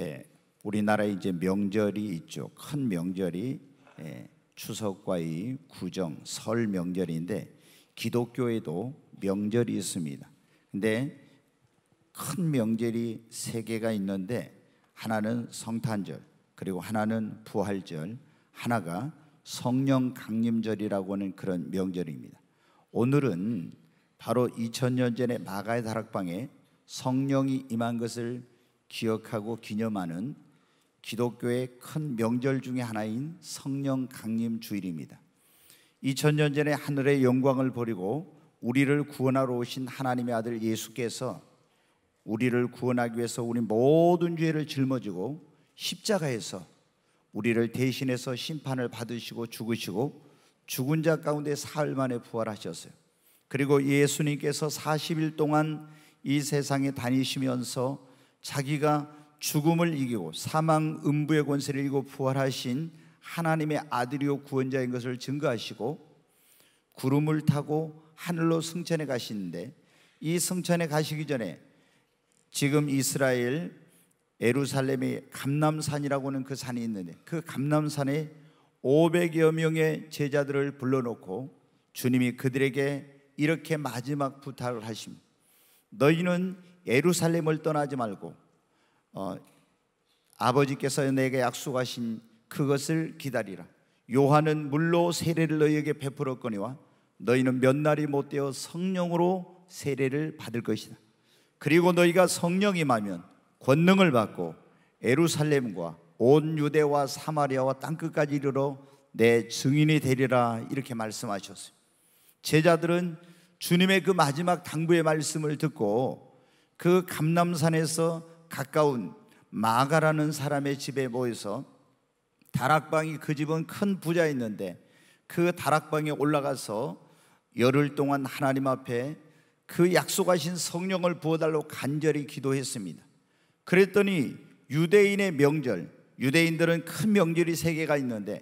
네, 우리나라에 이제 명절이 있죠. 큰 명절이 예, 추석과 이 구정, 설 명절인데 기독교에도 명절이 있습니다. 근데 큰 명절이 세 개가 있는데 하나는 성탄절, 그리고 하나는 부활절, 하나가 성령 강림절이라고 하는 그런 명절입니다. 오늘은 바로 2000년 전에 마가의 다락방에 성령이 임한 것을 기억하고 기념하는 기독교의 큰 명절 중의 하나인 성령 강림 주일입니다. 2000년 전에 하늘의 영광을 버리고 우리를 구원하러 오신 하나님의 아들 예수께서 우리를 구원하기 위해서 우리 모든 죄를 짊어지고 십자가에서 우리를 대신해서 심판을 받으시고 죽으시고 죽은 자 가운데 사흘 만에 부활하셨어요. 그리고 예수님께서 40일 동안 이 세상에 다니시면서 자기가 죽음을 이기고 사망 음부의 권세를 이기고 부활하신 하나님의 아들이요 구원자인 것을 증거하시고 구름을 타고 하늘로 승천해 가시는데 이 승천에 가시기 전에 지금 이스라엘 에루살렘의 감남산이라고 하는 그 산이 있는데 그 감남산에 500여 명의 제자들을 불러놓고 주님이 그들에게 이렇게 마지막 부탁을 하십니다. 너희는 예루살렘을 떠나지 말고 어, 아버지께서 내게 약속하신 그것을 기다리라. 요한은 물로 세례를 너희에게 베풀었거니와 너희는 몇 날이 못 되어 성령으로 세례를 받을 것이다. 그리고 너희가 성령이 마면 권능을 받고 에루살렘과 온 유대와 사마리아와 땅끝까지 이르러 내 증인이 되리라 이렇게 말씀하셨어요. 제자들은 주님의 그 마지막 당부의 말씀을 듣고 그 감남산에서 가까운 마가라는 사람의 집에 모여서 다락방이 그 집은 큰 부자였는데 그 다락방에 올라가서 열흘 동안 하나님 앞에 그 약속하신 성령을 부어달라고 간절히 기도했습니다. 그랬더니 유대인의 명절, 유대인들은 큰 명절이 세 개가 있는데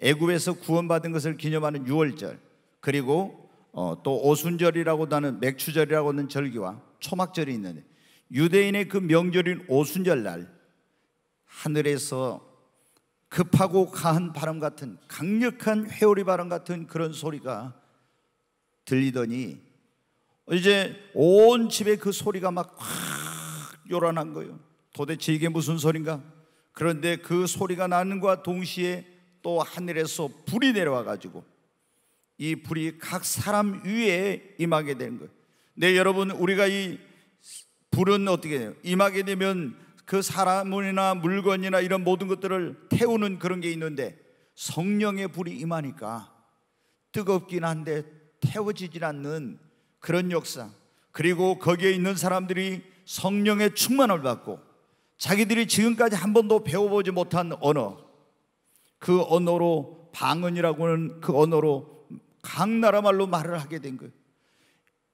애굽에서 구원받은 것을 기념하는 유월절, 그리고 어, 또 오순절이라고도 하는 맥추절이라고 하는 절기와 초막절이 있는데 유대인의 그 명절인 오순절날 하늘에서 급하고 가한 바람 같은 강력한 회오리 바람 같은 그런 소리가 들리더니 이제 온 집에 그 소리가 막 확 요란한 거예요. 도대체 이게 무슨 소리인가 그런데 그 소리가 나는 것과 동시에 또 하늘에서 불이 내려와 가지고 이 불이 각 사람 위에 임하게 되는 거예요. 네, 여러분, 우리가 이 불은 어떻게 돼요? 임하게 되면 그 사람이나 물건이나 이런 모든 것들을 태우는 그런 게 있는데 성령의 불이 임하니까 뜨겁긴 한데 태워지질 않는 그런 역사. 그리고 거기에 있는 사람들이 성령의 충만을 받고 자기들이 지금까지 한 번도 배워보지 못한 언어, 그 언어로 방언이라고 하는 그 언어로 각 나라 말로 말을 하게 된 거예요.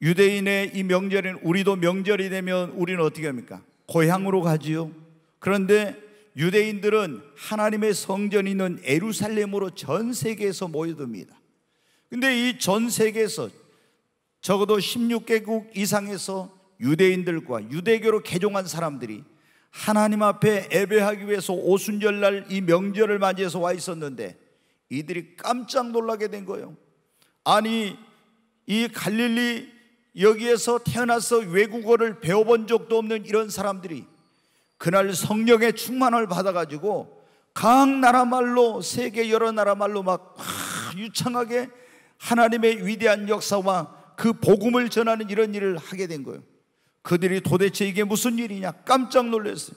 유대인의 이 명절인 우리도 명절이 되면 우리는 어떻게 합니까? 고향으로 가지요. 그런데 유대인들은 하나님의 성전이 있는 에루살렘으로 전 세계에서 모여듭니다. 근데 이 전 세계에서 적어도 16개국 이상에서 유대인들과 유대교로 개종한 사람들이 하나님 앞에 예배하기 위해서 오순절날 이 명절을 맞이해서 와 있었는데 이들이 깜짝 놀라게 된 거예요. 아니 이 갈릴리 여기에서 태어나서 외국어를 배워본 적도 없는 이런 사람들이 그날 성령의 충만을 받아가지고 각 나라 말로 세계 여러 나라 말로 막 유창하게 하나님의 위대한 역사와 그 복음을 전하는 이런 일을 하게 된 거예요. 그들이 도대체 이게 무슨 일이냐 깜짝 놀랐어요.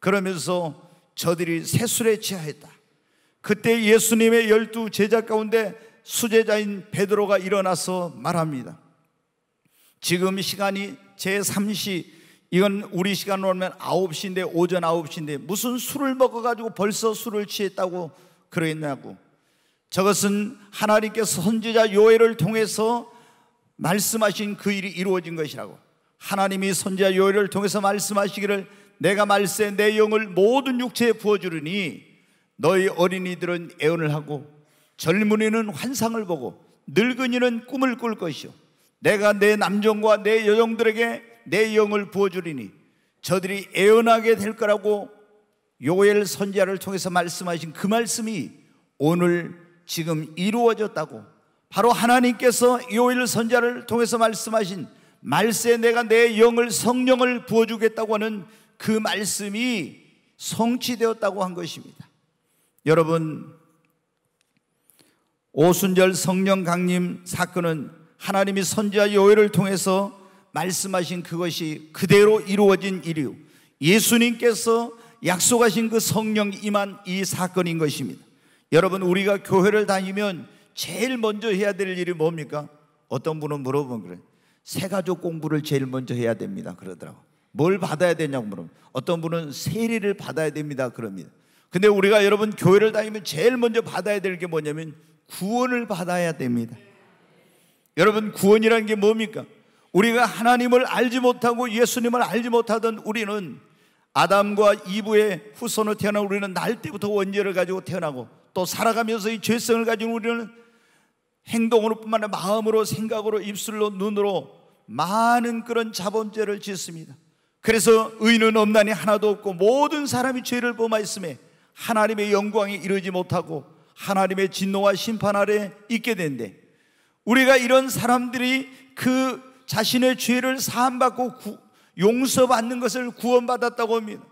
그러면서 저들이 세술에 취하였다. 그때 예수님의 열두 제자 가운데 수제자인 베드로가 일어나서 말합니다. 지금 시간이 제3시 이건 우리 시간으로 하면 9시인데 오전 9시인데 무슨 술을 먹어 가지고 벌써 술을 취했다고 그러겠냐고. 저것은 하나님께서 선지자 요엘을 통해서 말씀하신 그 일이 이루어진 것이라고. 하나님이 선지자 요엘을 통해서 말씀하시기를 내가 말세 내 영을 모든 육체에 부어 주르니 너희 어린이들은 애언을 하고 젊은이는 환상을 보고 늙은이는 꿈을 꿀 것이요 내가 내 남종과 내 여종들에게 내 영을 부어주리니 저들이 애원하게 될 거라고 요엘 선지자를 통해서 말씀하신 그 말씀이 오늘 지금 이루어졌다고 바로 하나님께서 요엘 선자를 통해서 말씀하신 말세 내가 내 영을 성령을 부어주겠다고 하는 그 말씀이 성취되었다고 한 것입니다. 여러분 오순절 성령 강림 사건은 하나님이 선지자 요엘를 통해서 말씀하신 그것이 그대로 이루어진 일이요. 예수님께서 약속하신 그 성령 임한 이 사건인 것입니다. 여러분 우리가 교회를 다니면 제일 먼저 해야 될 일이 뭡니까? 어떤 분은 물어보면 그래. 새가족 공부를 제일 먼저 해야 됩니다. 그러더라고. 뭘 받아야 되냐고 물어보면 어떤 분은 세리를 받아야 됩니다. 그럽니다. 근데 우리가 여러분 교회를 다니면 제일 먼저 받아야 될 게 뭐냐면 구원을 받아야 됩니다. 여러분, 구원이라는 게 뭡니까? 우리가 하나님을 알지 못하고 예수님을 알지 못하던 우리는 아담과 이브의 후손으로 태어난 우리는 날 때부터 원죄를 가지고 태어나고 또 살아가면서 이 죄성을 가진 우리는 행동으로 뿐만 아니라 마음으로 생각으로 입술로 눈으로 많은 그런 자범죄를 짓습니다. 그래서 의는 없나니 하나도 없고 모든 사람이 죄를 범하였음에 하나님의 영광이 이르지 못하고 하나님의 진노와 심판 아래 있게 된대. 우리가 이런 사람들이 그 자신의 죄를 사함받고 구, 용서받는 것을 구원받았다고 합니다.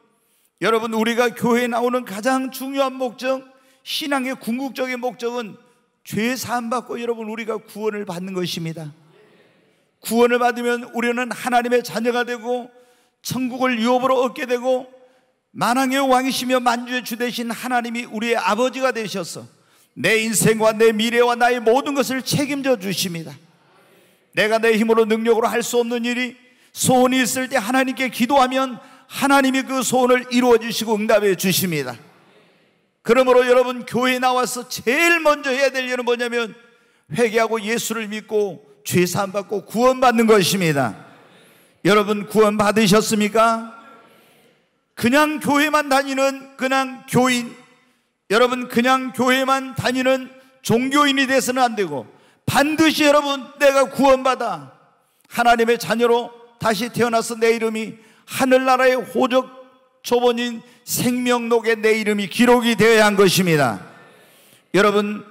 여러분, 우리가 교회에 나오는 가장 중요한 목적, 신앙의 궁극적인 목적은 죄 사함받고 여러분, 우리가 구원을 받는 것입니다. 구원을 받으면 우리는 하나님의 자녀가 되고 천국을 유업으로 얻게 되고 만왕의 왕이시며 만주의 주 되신 하나님이 우리의 아버지가 되셔서 내 인생과 내 미래와 나의 모든 것을 책임져 주십니다. 내가 내 힘으로 능력으로 할 수 없는 일이 소원이 있을 때 하나님께 기도하면 하나님이 그 소원을 이루어 주시고 응답해 주십니다. 그러므로 여러분 교회 나와서 제일 먼저 해야 될 일은 뭐냐면 회개하고 예수를 믿고 죄 사함 받고 구원받는 것입니다. 여러분 구원 받으셨습니까? 그냥 교회만 다니는 그냥 교인 여러분 그냥 교회만 다니는 종교인이 돼서는 안 되고 반드시 여러분 내가 구원받아 하나님의 자녀로 다시 태어나서 내 이름이 하늘나라의 호적 초본인 생명록에 내 이름이 기록이 되어야 한 것입니다. 여러분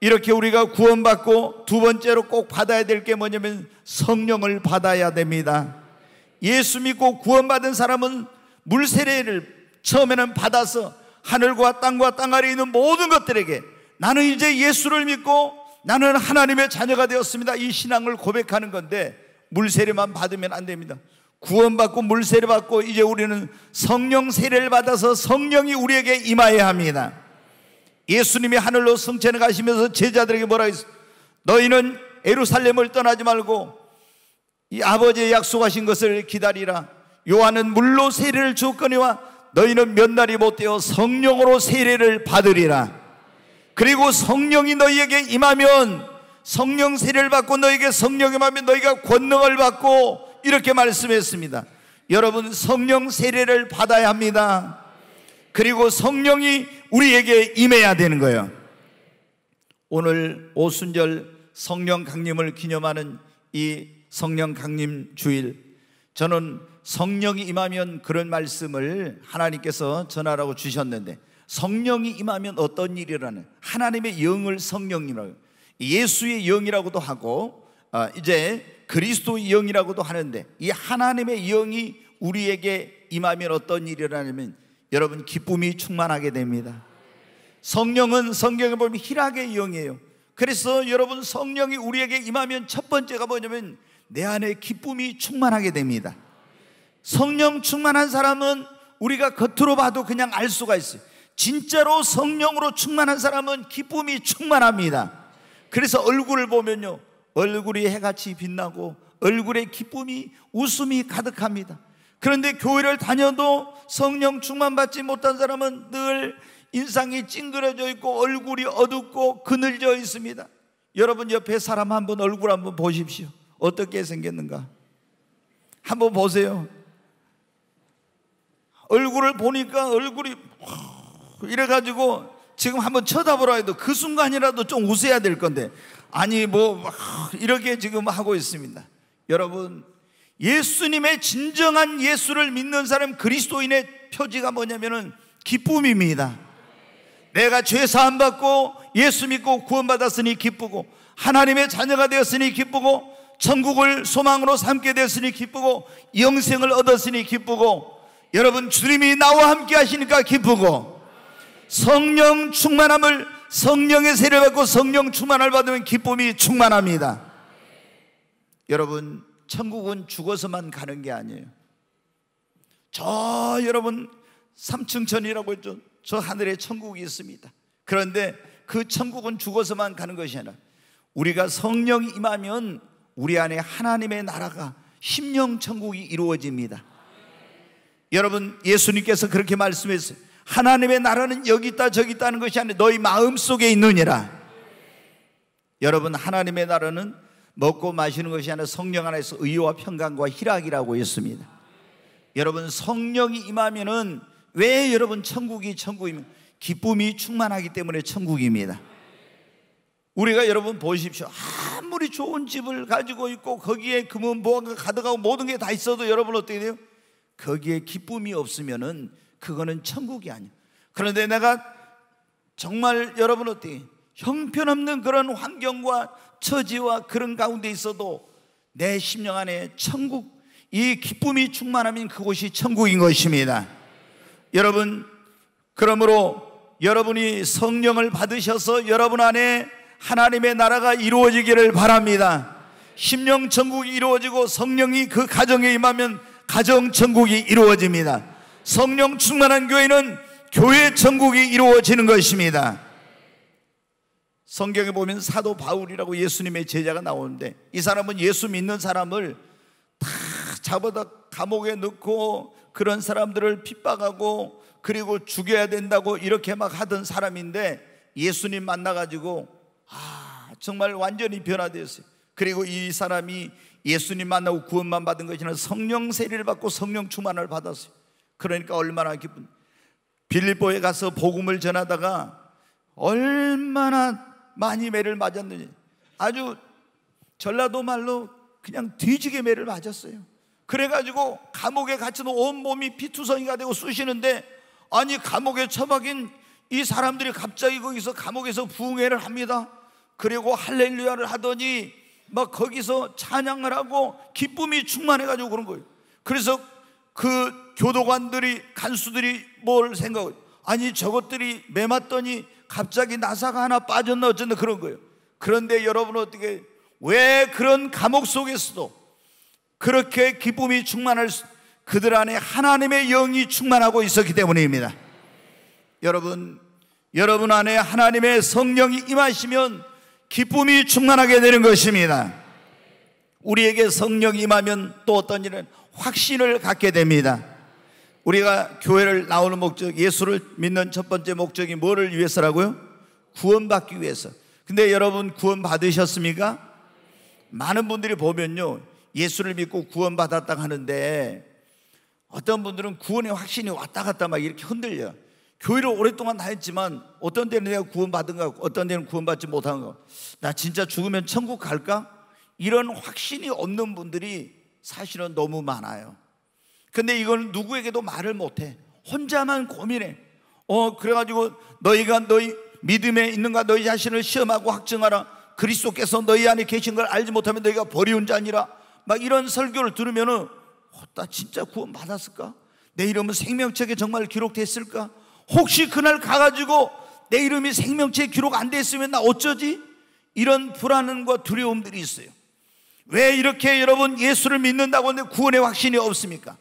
이렇게 우리가 구원받고 두 번째로 꼭 받아야 될 게 뭐냐면 성령을 받아야 됩니다. 예수 믿고 구원받은 사람은 물세례를 처음에는 받아서 하늘과 땅과 땅 아래에 있는 모든 것들에게 나는 이제 예수를 믿고 나는 하나님의 자녀가 되었습니다. 이 신앙을 고백하는 건데 물 세례만 받으면 안 됩니다. 구원받고 물 세례 받고 이제 우리는 성령 세례를 받아서 성령이 우리에게 임하여야 합니다. 예수님이 하늘로 성천해 가시면서 제자들에게 뭐라 했어? 너희는 에루살렘을 떠나지 말고 이 아버지의 약속하신 것을 기다리라. 요한은 물로 세례를 주었거니와 너희는 몇 날이 못되어 성령으로 세례를 받으리라. 그리고 성령이 너희에게 임하면 성령 세례를 받고 너에게 희 성령이 임하면 너희가 권능을 받고 이렇게 말씀했습니다. 여러분 성령 세례를 받아야 합니다. 그리고 성령이 우리에게 임해야 되는 거예요. 오늘 오순절 성령 강림을 기념하는 이 성령 강림 주일 저는 성령이 임하면 그런 말씀을 하나님께서 전하라고 주셨는데 성령이 임하면 어떤 일이라는 하나님의 영을 성령이라고 예수의 영이라고도 하고 아, 이제 그리스도의 영이라고도 하는데 이 하나님의 영이 우리에게 임하면 어떤 일이라면 여러분 기쁨이 충만하게 됩니다. 성령은 성경에 보면 희락의 영이에요. 그래서 여러분 성령이 우리에게 임하면 첫 번째가 뭐냐면 내 안에 기쁨이 충만하게 됩니다. 성령 충만한 사람은 우리가 겉으로 봐도 그냥 알 수가 있어요. 진짜로 성령으로 충만한 사람은 기쁨이 충만합니다. 그래서 얼굴을 보면요. 얼굴이 해같이 빛나고 얼굴에 기쁨이 웃음이 가득합니다. 그런데 교회를 다녀도 성령 충만받지 못한 사람은 늘 인상이 찡그려져 있고 얼굴이 어둡고 그늘져 있습니다. 여러분 옆에 사람 한번 얼굴 한번 보십시오. 어떻게 생겼는가? 한번 보세요. 얼굴을 보니까 얼굴이 이래가지고 지금 한번 쳐다보라 해도 그 순간이라도 좀 웃어야 될 건데 아니 뭐 이렇게 지금 하고 있습니다. 여러분 예수님의 진정한 예수를 믿는 사람 그리스도인의 표지가 뭐냐면은 기쁨입니다. 내가 죄 사함 받고 예수 믿고 구원받았으니 기쁘고 하나님의 자녀가 되었으니 기쁘고 천국을 소망으로 삼게 되었으니 기쁘고 영생을 얻었으니 기쁘고 여러분 주님이 나와 함께 하시니까 기쁘고 성령 충만함을 성령의 세례 받고 성령 충만을 받으면 기쁨이 충만합니다. 여러분 천국은 죽어서만 가는 게 아니에요. 저 여러분 삼층천이라고 했죠. 저 하늘에 천국이 있습니다. 그런데 그 천국은 죽어서만 가는 것이 아니라 우리가 성령이 임하면 우리 안에 하나님의 나라가 심령 천국이 이루어집니다. 여러분 예수님께서 그렇게 말씀했어요. 하나님의 나라는 여기 있다 저기 있다는 것이 아니라 너희 마음속에 있느니라. 여러분 하나님의 나라는 먹고 마시는 것이 아니라 성령 안에서 의와 평강과 희락이라고 했습니다. 여러분 성령이 임하면은 왜 여러분 천국이 천국이면 기쁨이 충만하기 때문에 천국입니다. 우리가 여러분 보십시오. 아무리 좋은 집을 가지고 있고 거기에 금은 보화가 가득하고 모든 게 다 있어도 여러분 어떻게 돼요? 거기에 기쁨이 없으면은 그거는 천국이 아니에요. 그런데 내가 정말 여러분 어때? 형편없는 그런 환경과 처지와 그런 가운데 있어도 내 심령 안에 천국 이 기쁨이 충만하면 그곳이 천국인 것입니다. 여러분 그러므로 여러분이 성령을 받으셔서 여러분 안에 하나님의 나라가 이루어지기를 바랍니다. 심령 천국이 이루어지고 성령이 그 가정에 임하면 가정 천국이 이루어집니다. 성령 충만한 교회는 교회 천국이 이루어지는 것입니다. 성경에 보면 사도 바울이라고 예수님의 제자가 나오는데 이 사람은 예수 믿는 사람을 다 잡아다 감옥에 넣고 그런 사람들을 핍박하고 그리고 죽여야 된다고 이렇게 막 하던 사람인데 예수님 만나가지고 아 정말 완전히 변화되었어요. 그리고 이 사람이 예수님 만나고 구원만 받은 것이 아니라 성령 세례를 받고 성령 충만을 받았어요. 그러니까 얼마나 기쁜. 빌립보에 가서 복음을 전하다가 얼마나 많이 매를 맞았는지 아주 전라도 말로 그냥 뒤지게 매를 맞았어요. 그래가지고 감옥에 갇힌 온몸이 피투성이가 되고 쑤시는데 아니 감옥에 처박인 이 사람들이 갑자기 거기서 감옥에서 부흥회를 합니다. 그리고 할렐루야를 하더니 막 거기서 찬양을 하고 기쁨이 충만해가지고 그런 거예요. 그래서 그 교도관들이 간수들이 뭘 생각을 아니 저것들이 매맞더니 갑자기 나사가 하나 빠졌나 어쩐나 그런 거예요. 그런데 여러분 어떻게 왜 그런 감옥 속에서도 그렇게 기쁨이 충만할 수, 그들 안에 하나님의 영이 충만하고 있었기 때문입니다. 여러분 여러분 안에 하나님의 성령이 임하시면 기쁨이 충만하게 되는 것입니다. 우리에게 성령 임하면 또 어떤 일은 확신을 갖게 됩니다. 우리가 교회를 나오는 목적, 예수를 믿는 첫 번째 목적이 뭐를 위해서라고요? 구원받기 위해서. 근데 여러분 구원 받으셨습니까? 많은 분들이 보면요. 예수를 믿고 구원받았다 하는데 어떤 분들은 구원의 확신이 왔다 갔다 막 이렇게 흔들려. 교회를 오랫동안 다녔지만 어떤 때는 내가 구원받은 것 같고 어떤 때는 구원받지 못한 것. 나 진짜 죽으면 천국 갈까? 이런 확신이 없는 분들이 사실은 너무 많아요. 근데 이건 누구에게도 말을 못해. 혼자만 고민해. 어, 그래가지고 너희가 너희 믿음에 있는가 너희 자신을 시험하고 확증하라. 그리스도께서 너희 안에 계신 걸 알지 못하면 너희가 버리운 자니라. 막 이런 설교를 들으면은 어, 나 진짜 구원 받았을까? 내 이름은 생명책에 정말 기록됐을까? 혹시 그날 가가지고 내 이름이 생명체에 기록 안됐으면나 어쩌지? 이런 불안함과 두려움들이 있어요. 왜 이렇게 여러분 예수를 믿는다고 하는데 구원의 확신이 없습니까?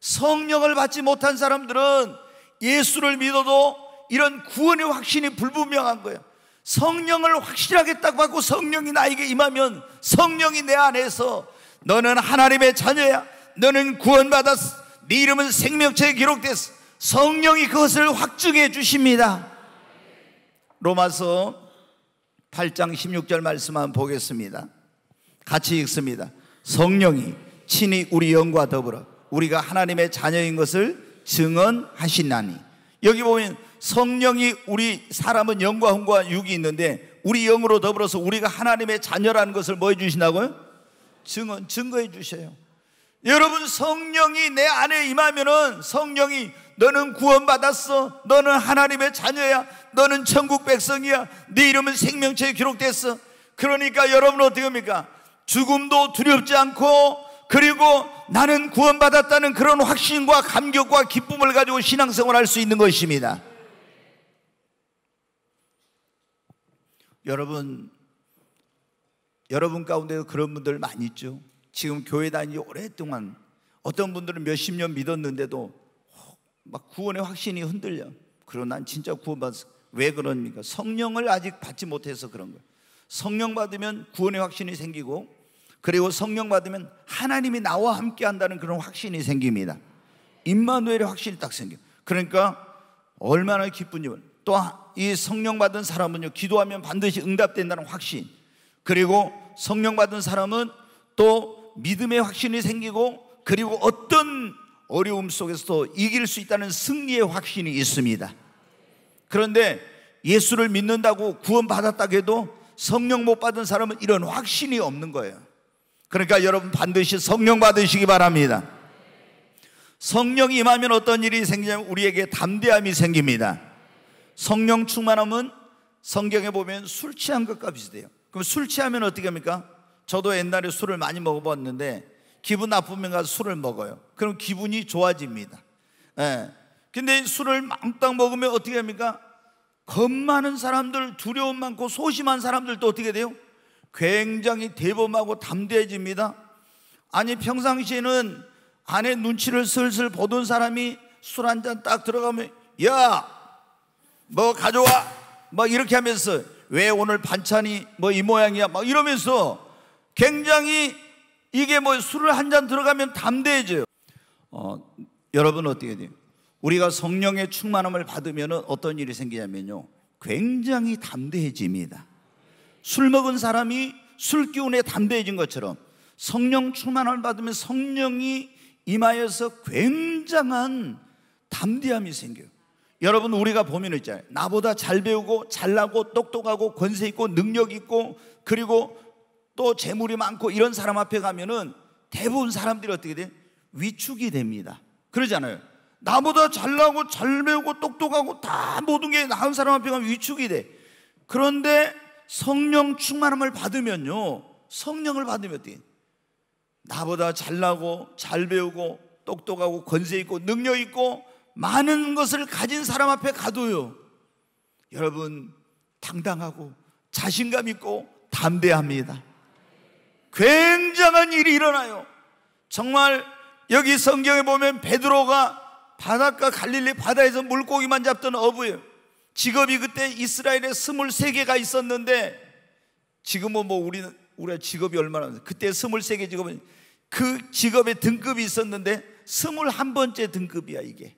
성령을 받지 못한 사람들은 예수를 믿어도 이런 구원의 확신이 불분명한 거예요. 성령을 확실하게 딱 받고 성령이 나에게 임하면 성령이 내 안에서 너는 하나님의 자녀야. 너는 구원받았어. 네 이름은 생명체에 기록됐어. 성령이 그것을 확증해 주십니다. 로마서 8장 16절 말씀 한번 보겠습니다. 같이 읽습니다. 성령이 친히 우리 영과 더불어 우리가 하나님의 자녀인 것을 증언하시나니. 여기 보면 성령이 우리 사람은 영과 혼과 육이 있는데 우리 영으로 더불어서 우리가 하나님의 자녀라는 것을 뭐 해주시나고요? 증언, 증거해 주셔요. 여러분 성령이 내 안에 임하면은 성령이 너는 구원받았어. 너는 하나님의 자녀야. 너는 천국 백성이야. 네 이름은 생명체에 기록됐어. 그러니까 여러분 어떻게 합니까? 죽음도 두렵지 않고 그리고 나는 구원받았다는 그런 확신과 감격과 기쁨을 가지고 신앙생활 할수 있는 것입니다. 여러분, 여러분 가운데도 그런 분들 많이 있죠. 지금 교회 다니지 오랫동안 어떤 분들은 몇 십 년 믿었는데도 막 구원의 확신이 흔들려. 그럼 난 진짜 구원받았어. 왜 그럽니까? 성령을 아직 받지 못해서 그런 거예요. 성령 받으면 구원의 확신이 생기고 그리고 성령 받으면 하나님이 나와 함께 한다는 그런 확신이 생깁니다. 임마누엘의 확신이 딱 생겨. 그러니까 얼마나 기쁜지면 또이 성령 받은 사람은요 기도하면 반드시 응답된다는 확신. 그리고 성령 받은 사람은 또 믿음의 확신이 생기고 그리고 어떤 어려움 속에서도 이길 수 있다는 승리의 확신이 있습니다. 그런데 예수를 믿는다고 구원받았다 해도 성령 못 받은 사람은 이런 확신이 없는 거예요. 그러니까 여러분 반드시 성령 받으시기 바랍니다. 성령이 임하면 어떤 일이 생기냐면 우리에게 담대함이 생깁니다. 성령 충만함은 성경에 보면 술 취한 것과 비슷해요. 그럼 술 취하면 어떻게 합니까? 저도 옛날에 술을 많이 먹어봤는데 기분 나쁘면 가서 술을 먹어요. 그럼 기분이 좋아집니다. 예. 근데 술을 맘딱 먹으면 어떻게 합니까? 겁 많은 사람들, 두려움 많고 소심한 사람들도 어떻게 돼요? 굉장히 대범하고 담대해집니다. 아니, 평상시에는 아내 눈치를 슬슬 보던 사람이 술 한 잔 딱 들어가면, 야! 뭐 가져와! 막 이렇게 하면서, 왜 오늘 반찬이 뭐 이 모양이야? 막 이러면서 굉장히 이게 뭐 술을 한 잔 들어가면 담대해져요. 어, 여러분 어떻게 돼요? 우리가 성령의 충만함을 받으면 어떤 일이 생기냐면요. 굉장히 담대해집니다. 술 먹은 사람이 술 기운에 담대해진 것처럼 성령 충만함을 받으면 성령이 임하여서 굉장한 담대함이 생겨요. 여러분 우리가 보면 있잖아요. 나보다 잘 배우고 잘나고 똑똑하고 권세 있고 능력 있고 그리고 또 재물이 많고 이런 사람 앞에 가면은 대부분 사람들이 어떻게 돼? 위축이 됩니다. 그러잖아요. 나보다 잘나고 잘 배우고 똑똑하고 다 모든 게 나은 사람 앞에 가면 위축이 돼. 그런데 성령 충만함을 받으면요. 성령을 받으면 어떻게? 나보다 잘나고 잘 배우고 똑똑하고 권세 있고 능력 있고 많은 것을 가진 사람 앞에 가도요. 여러분 당당하고 자신감 있고 담대합니다. 굉장한 일이 일어나요. 정말 여기 성경에 보면 베드로가 바닷가 갈릴리 바다에서 물고기만 잡던 어부예요. 직업이 그때 이스라엘에 23개가 있었는데 지금은 뭐우리우리 직업이 얼마나 그때 23개 직업은 그 직업의 등급이 있었는데 21번째 등급이야 이게.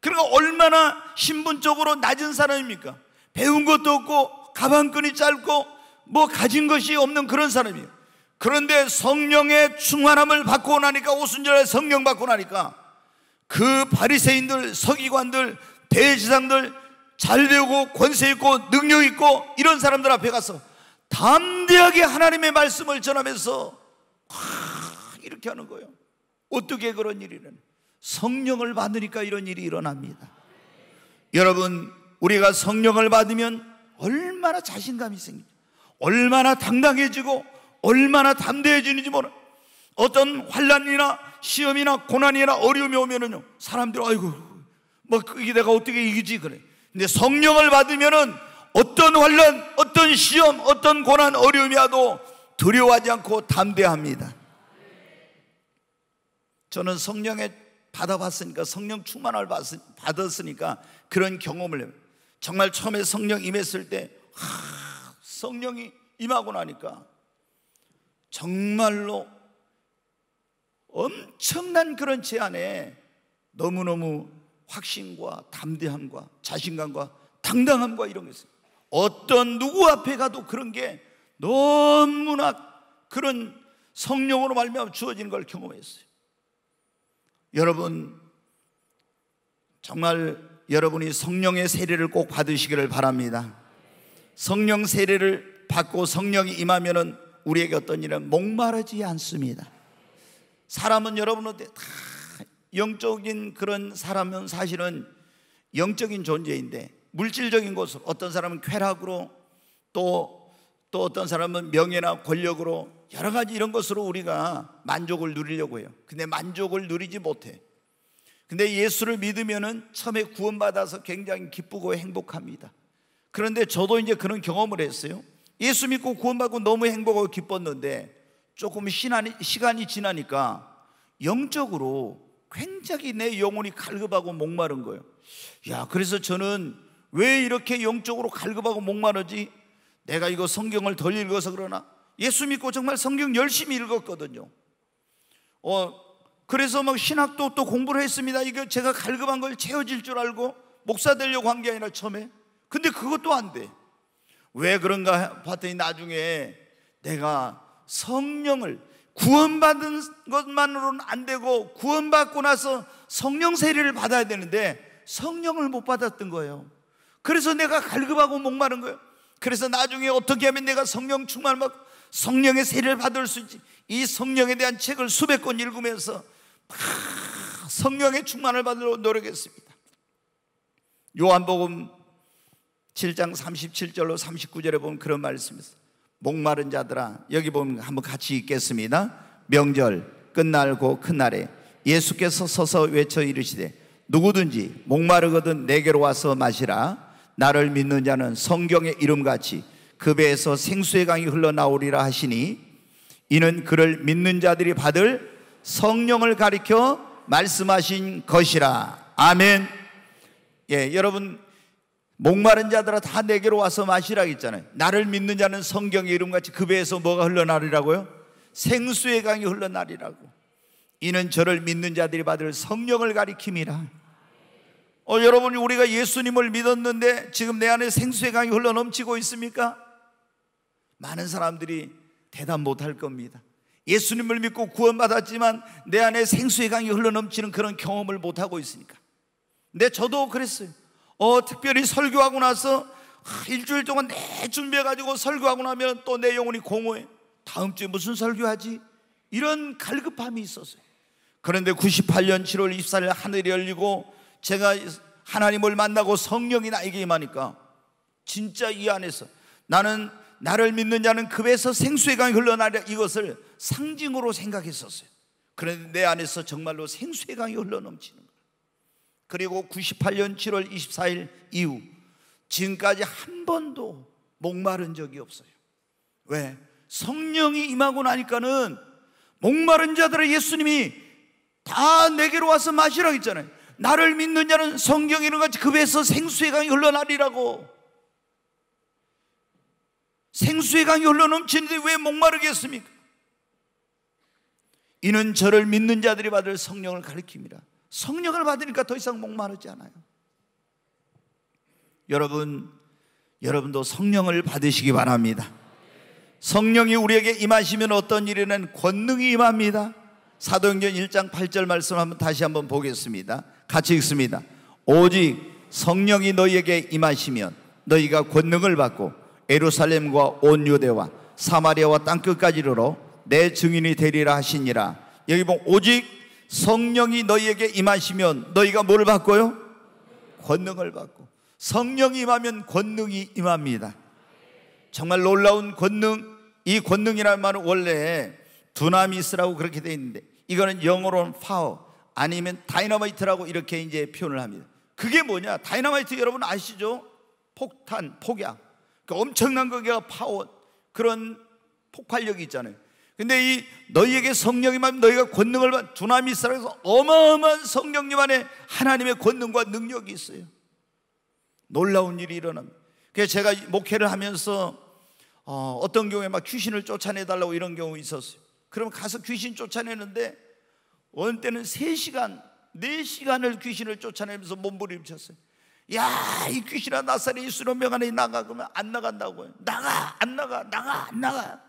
그러니까 얼마나 신분적으로 낮은 사람입니까? 배운 것도 없고 가방끈이 짧고 뭐 가진 것이 없는 그런 사람이에요. 그런데 성령의 충만함을 받고 나니까 오순절에 성령 받고 나니까 그 바리새인들, 서기관들, 대지상들 잘 배우고 권세 있고 능력 있고 이런 사람들 앞에 가서 담대하게 하나님의 말씀을 전하면서 확 이렇게 하는 거예요. 어떻게 그런 일이 냐 성령을 받으니까 이런 일이 일어납니다. 여러분, 우리가 성령을 받으면 얼마나 자신감이 생기죠. 얼마나 당당해지고 얼마나 담대해지는지 몰라 어떤 환란이나 시험이나 고난이나 어려움이 오면은요 사람들 아이고 뭐그게 내가 어떻게 이기지 그래 근데 성령을 받으면은 어떤 환란 어떤 시험 어떤 고난 어려움이 와도 두려워하지 않고 담대합니다 저는 성령에 받아봤으니까 성령 충만을 받았으니까 그런 경험을 해요 정말 처음에 성령 임했을 때 하, 성령이 임하고 나니까 정말로 엄청난 그런 제안에 너무너무 확신과 담대함과 자신감과 당당함과 이런 게 있어요. 어떤 누구 앞에 가도 그런 게 너무나 그런 성령으로 말미암아 주어지는 걸 경험했어요. 여러분 정말 여러분이 성령의 세례를 꼭 받으시기를 바랍니다. 성령 세례를 받고 성령이 임하면은 우리에게 어떤 일은 목마르지 않습니다. 사람은 여러분한테 다 영적인 그런 사람은 사실은 영적인 존재인데 물질적인 것으로 어떤 사람은 쾌락으로 또 또 어떤 사람은 명예나 권력으로 여러 가지 이런 것으로 우리가 만족을 누리려고 해요. 근데 만족을 누리지 못해. 근데 예수를 믿으면은 처음에 구원받아서 굉장히 기쁘고 행복합니다. 그런데 저도 이제 그런 경험을 했어요. 예수 믿고 구원받고 너무 행복하고 기뻤는데 조금 시간이, 시간이 지나니까 영적으로 굉장히 내 영혼이 갈급하고 목마른 거예요. 야, 그래서 저는 왜 이렇게 영적으로 갈급하고 목마르지? 내가 이거 성경을 덜 읽어서 그러나? 예수 믿고 정말 성경 열심히 읽었거든요. 어, 그래서 막 신학도 또 공부를 했습니다. 이거 제가 갈급한 걸 채워질 줄 알고 목사 되려고 한 게 아니라 처음에. 근데 그것도 안 돼. 왜 그런가 봤더니 나중에 내가 성령을 구원받은 것만으로는 안 되고 구원받고 나서 성령 세례를 받아야 되는데 성령을 못 받았던 거예요. 그래서 내가 갈급하고 목마른 거예요. 그래서 나중에 어떻게 하면 내가 성령 충만을 성령의 세례를 받을 수 있지. 이 성령에 대한 책을 수백 권 읽으면서 막 성령의 충만을 받으러 노력했습니다. 요한복음 7장 37절로 39절에 보면 그런 말씀이 있어요. 목마른 자들아 여기 보면 한번 같이 읽겠습니다. 명절 끝날고 큰 날에 예수께서 서서 외쳐 이르시되 누구든지 목마르거든 내게로 와서 마시라 나를 믿는 자는 성경의 이름같이 그 배에서 생수의 강이 흘러나오리라 하시니 이는 그를 믿는 자들이 받을 성령을 가리켜 말씀하신 것이라 아멘 예 여러분 목마른 자들아 다 내게로 와서 마시라 했잖아요. 나를 믿는 자는 성경의 이름같이 그 배에서 뭐가 흘러나리라고요? 생수의 강이 흘러나리라고. 이는 저를 믿는 자들이 받을 성령을 가리킴이라. 어, 여러분 우리가 예수님을 믿었는데 지금 내 안에 생수의 강이 흘러넘치고 있습니까? 많은 사람들이 대답 못할 겁니다. 예수님을 믿고 구원받았지만 내 안에 생수의 강이 흘러넘치는 그런 경험을 못하고 있으니까. 근데 저도 그랬어요. 어, 특별히 설교하고 나서 일주일 동안 내 준비해가지고 설교하고 나면 또 내 영혼이 공허해. 다음 주에 무슨 설교하지? 이런 갈급함이 있었어요. 그런데 98년 7월 24일 하늘이 열리고 제가 하나님을 만나고 성령이 나에게 임하니까 진짜 이 안에서 나는 나를 믿는 자는 급에서 그 생수의 강이 흘러나려 이것을 상징으로 생각했었어요. 그런데 내 안에서 정말로 생수의 강이 흘러넘치는 그리고 98년 7월 24일 이후 지금까지 한 번도 목마른 적이 없어요. 왜? 성령이 임하고 나니까는 목마른 자들을 예수님이 다 내게로 와서 마시라고 했잖아요. 나를 믿는 자는 성경 이는 같이 급에서 그 생수의 강이 흘러나리라고. 생수의 강이 흘러넘치는데 왜 목마르겠습니까? 이는 저를 믿는 자들이 받을 성령을 가리킵니다. 성령을 받으니까 더 이상 목마르지 않아요. 여러분, 여러분도 성령을 받으시기 바랍니다. 성령이 우리에게 임하시면 어떤 일에는 권능이 임합니다. 사도행전 1장 8절 말씀 한번 다시 한번 보겠습니다. 같이 읽습니다. 오직 성령이 너희에게 임하시면 너희가 권능을 받고 에루살렘과 온 유대와 사마리아와 땅 끝까지 이르러 내 증인이 되리라 하시니라. 여기 보면 오직 성령이 너희에게 임하시면 너희가 뭘 받고요? 권능을 받고 성령이 임하면 권능이 임합니다. 정말 놀라운 권능 이 권능이라는 말은 원래 두나미스라고 그렇게 돼 있는데 이거는 영어로는 파워 아니면 다이너마이트라고 이렇게 이제 표현을 합니다. 그게 뭐냐? 다이너마이트 여러분 아시죠? 폭탄, 폭약. 그 엄청난 거기가 파워 그런 폭발력이 있잖아요. 근데 이 너희에게 성령이 임하면 너희가 권능을 받 두나미 사랑에서 어마어마한 성령님 안에 하나님의 권능과 능력이 있어요. 놀라운 일이 일어납니다. 그래서 제가 목회를 하면서 어, 떤 경우에 막 귀신을 쫓아내달라고 이런 경우 있었어요. 그럼 가서 귀신 쫓아내는데 어느 때는 3시간, 4시간을 귀신을 쫓아내면서 몸부림쳤어요. 야, 이 귀신아, 나사리 이수로명 안에 나가. 그러면 안 나간다고요. 나가, 안 나가, 나가, 안 나가.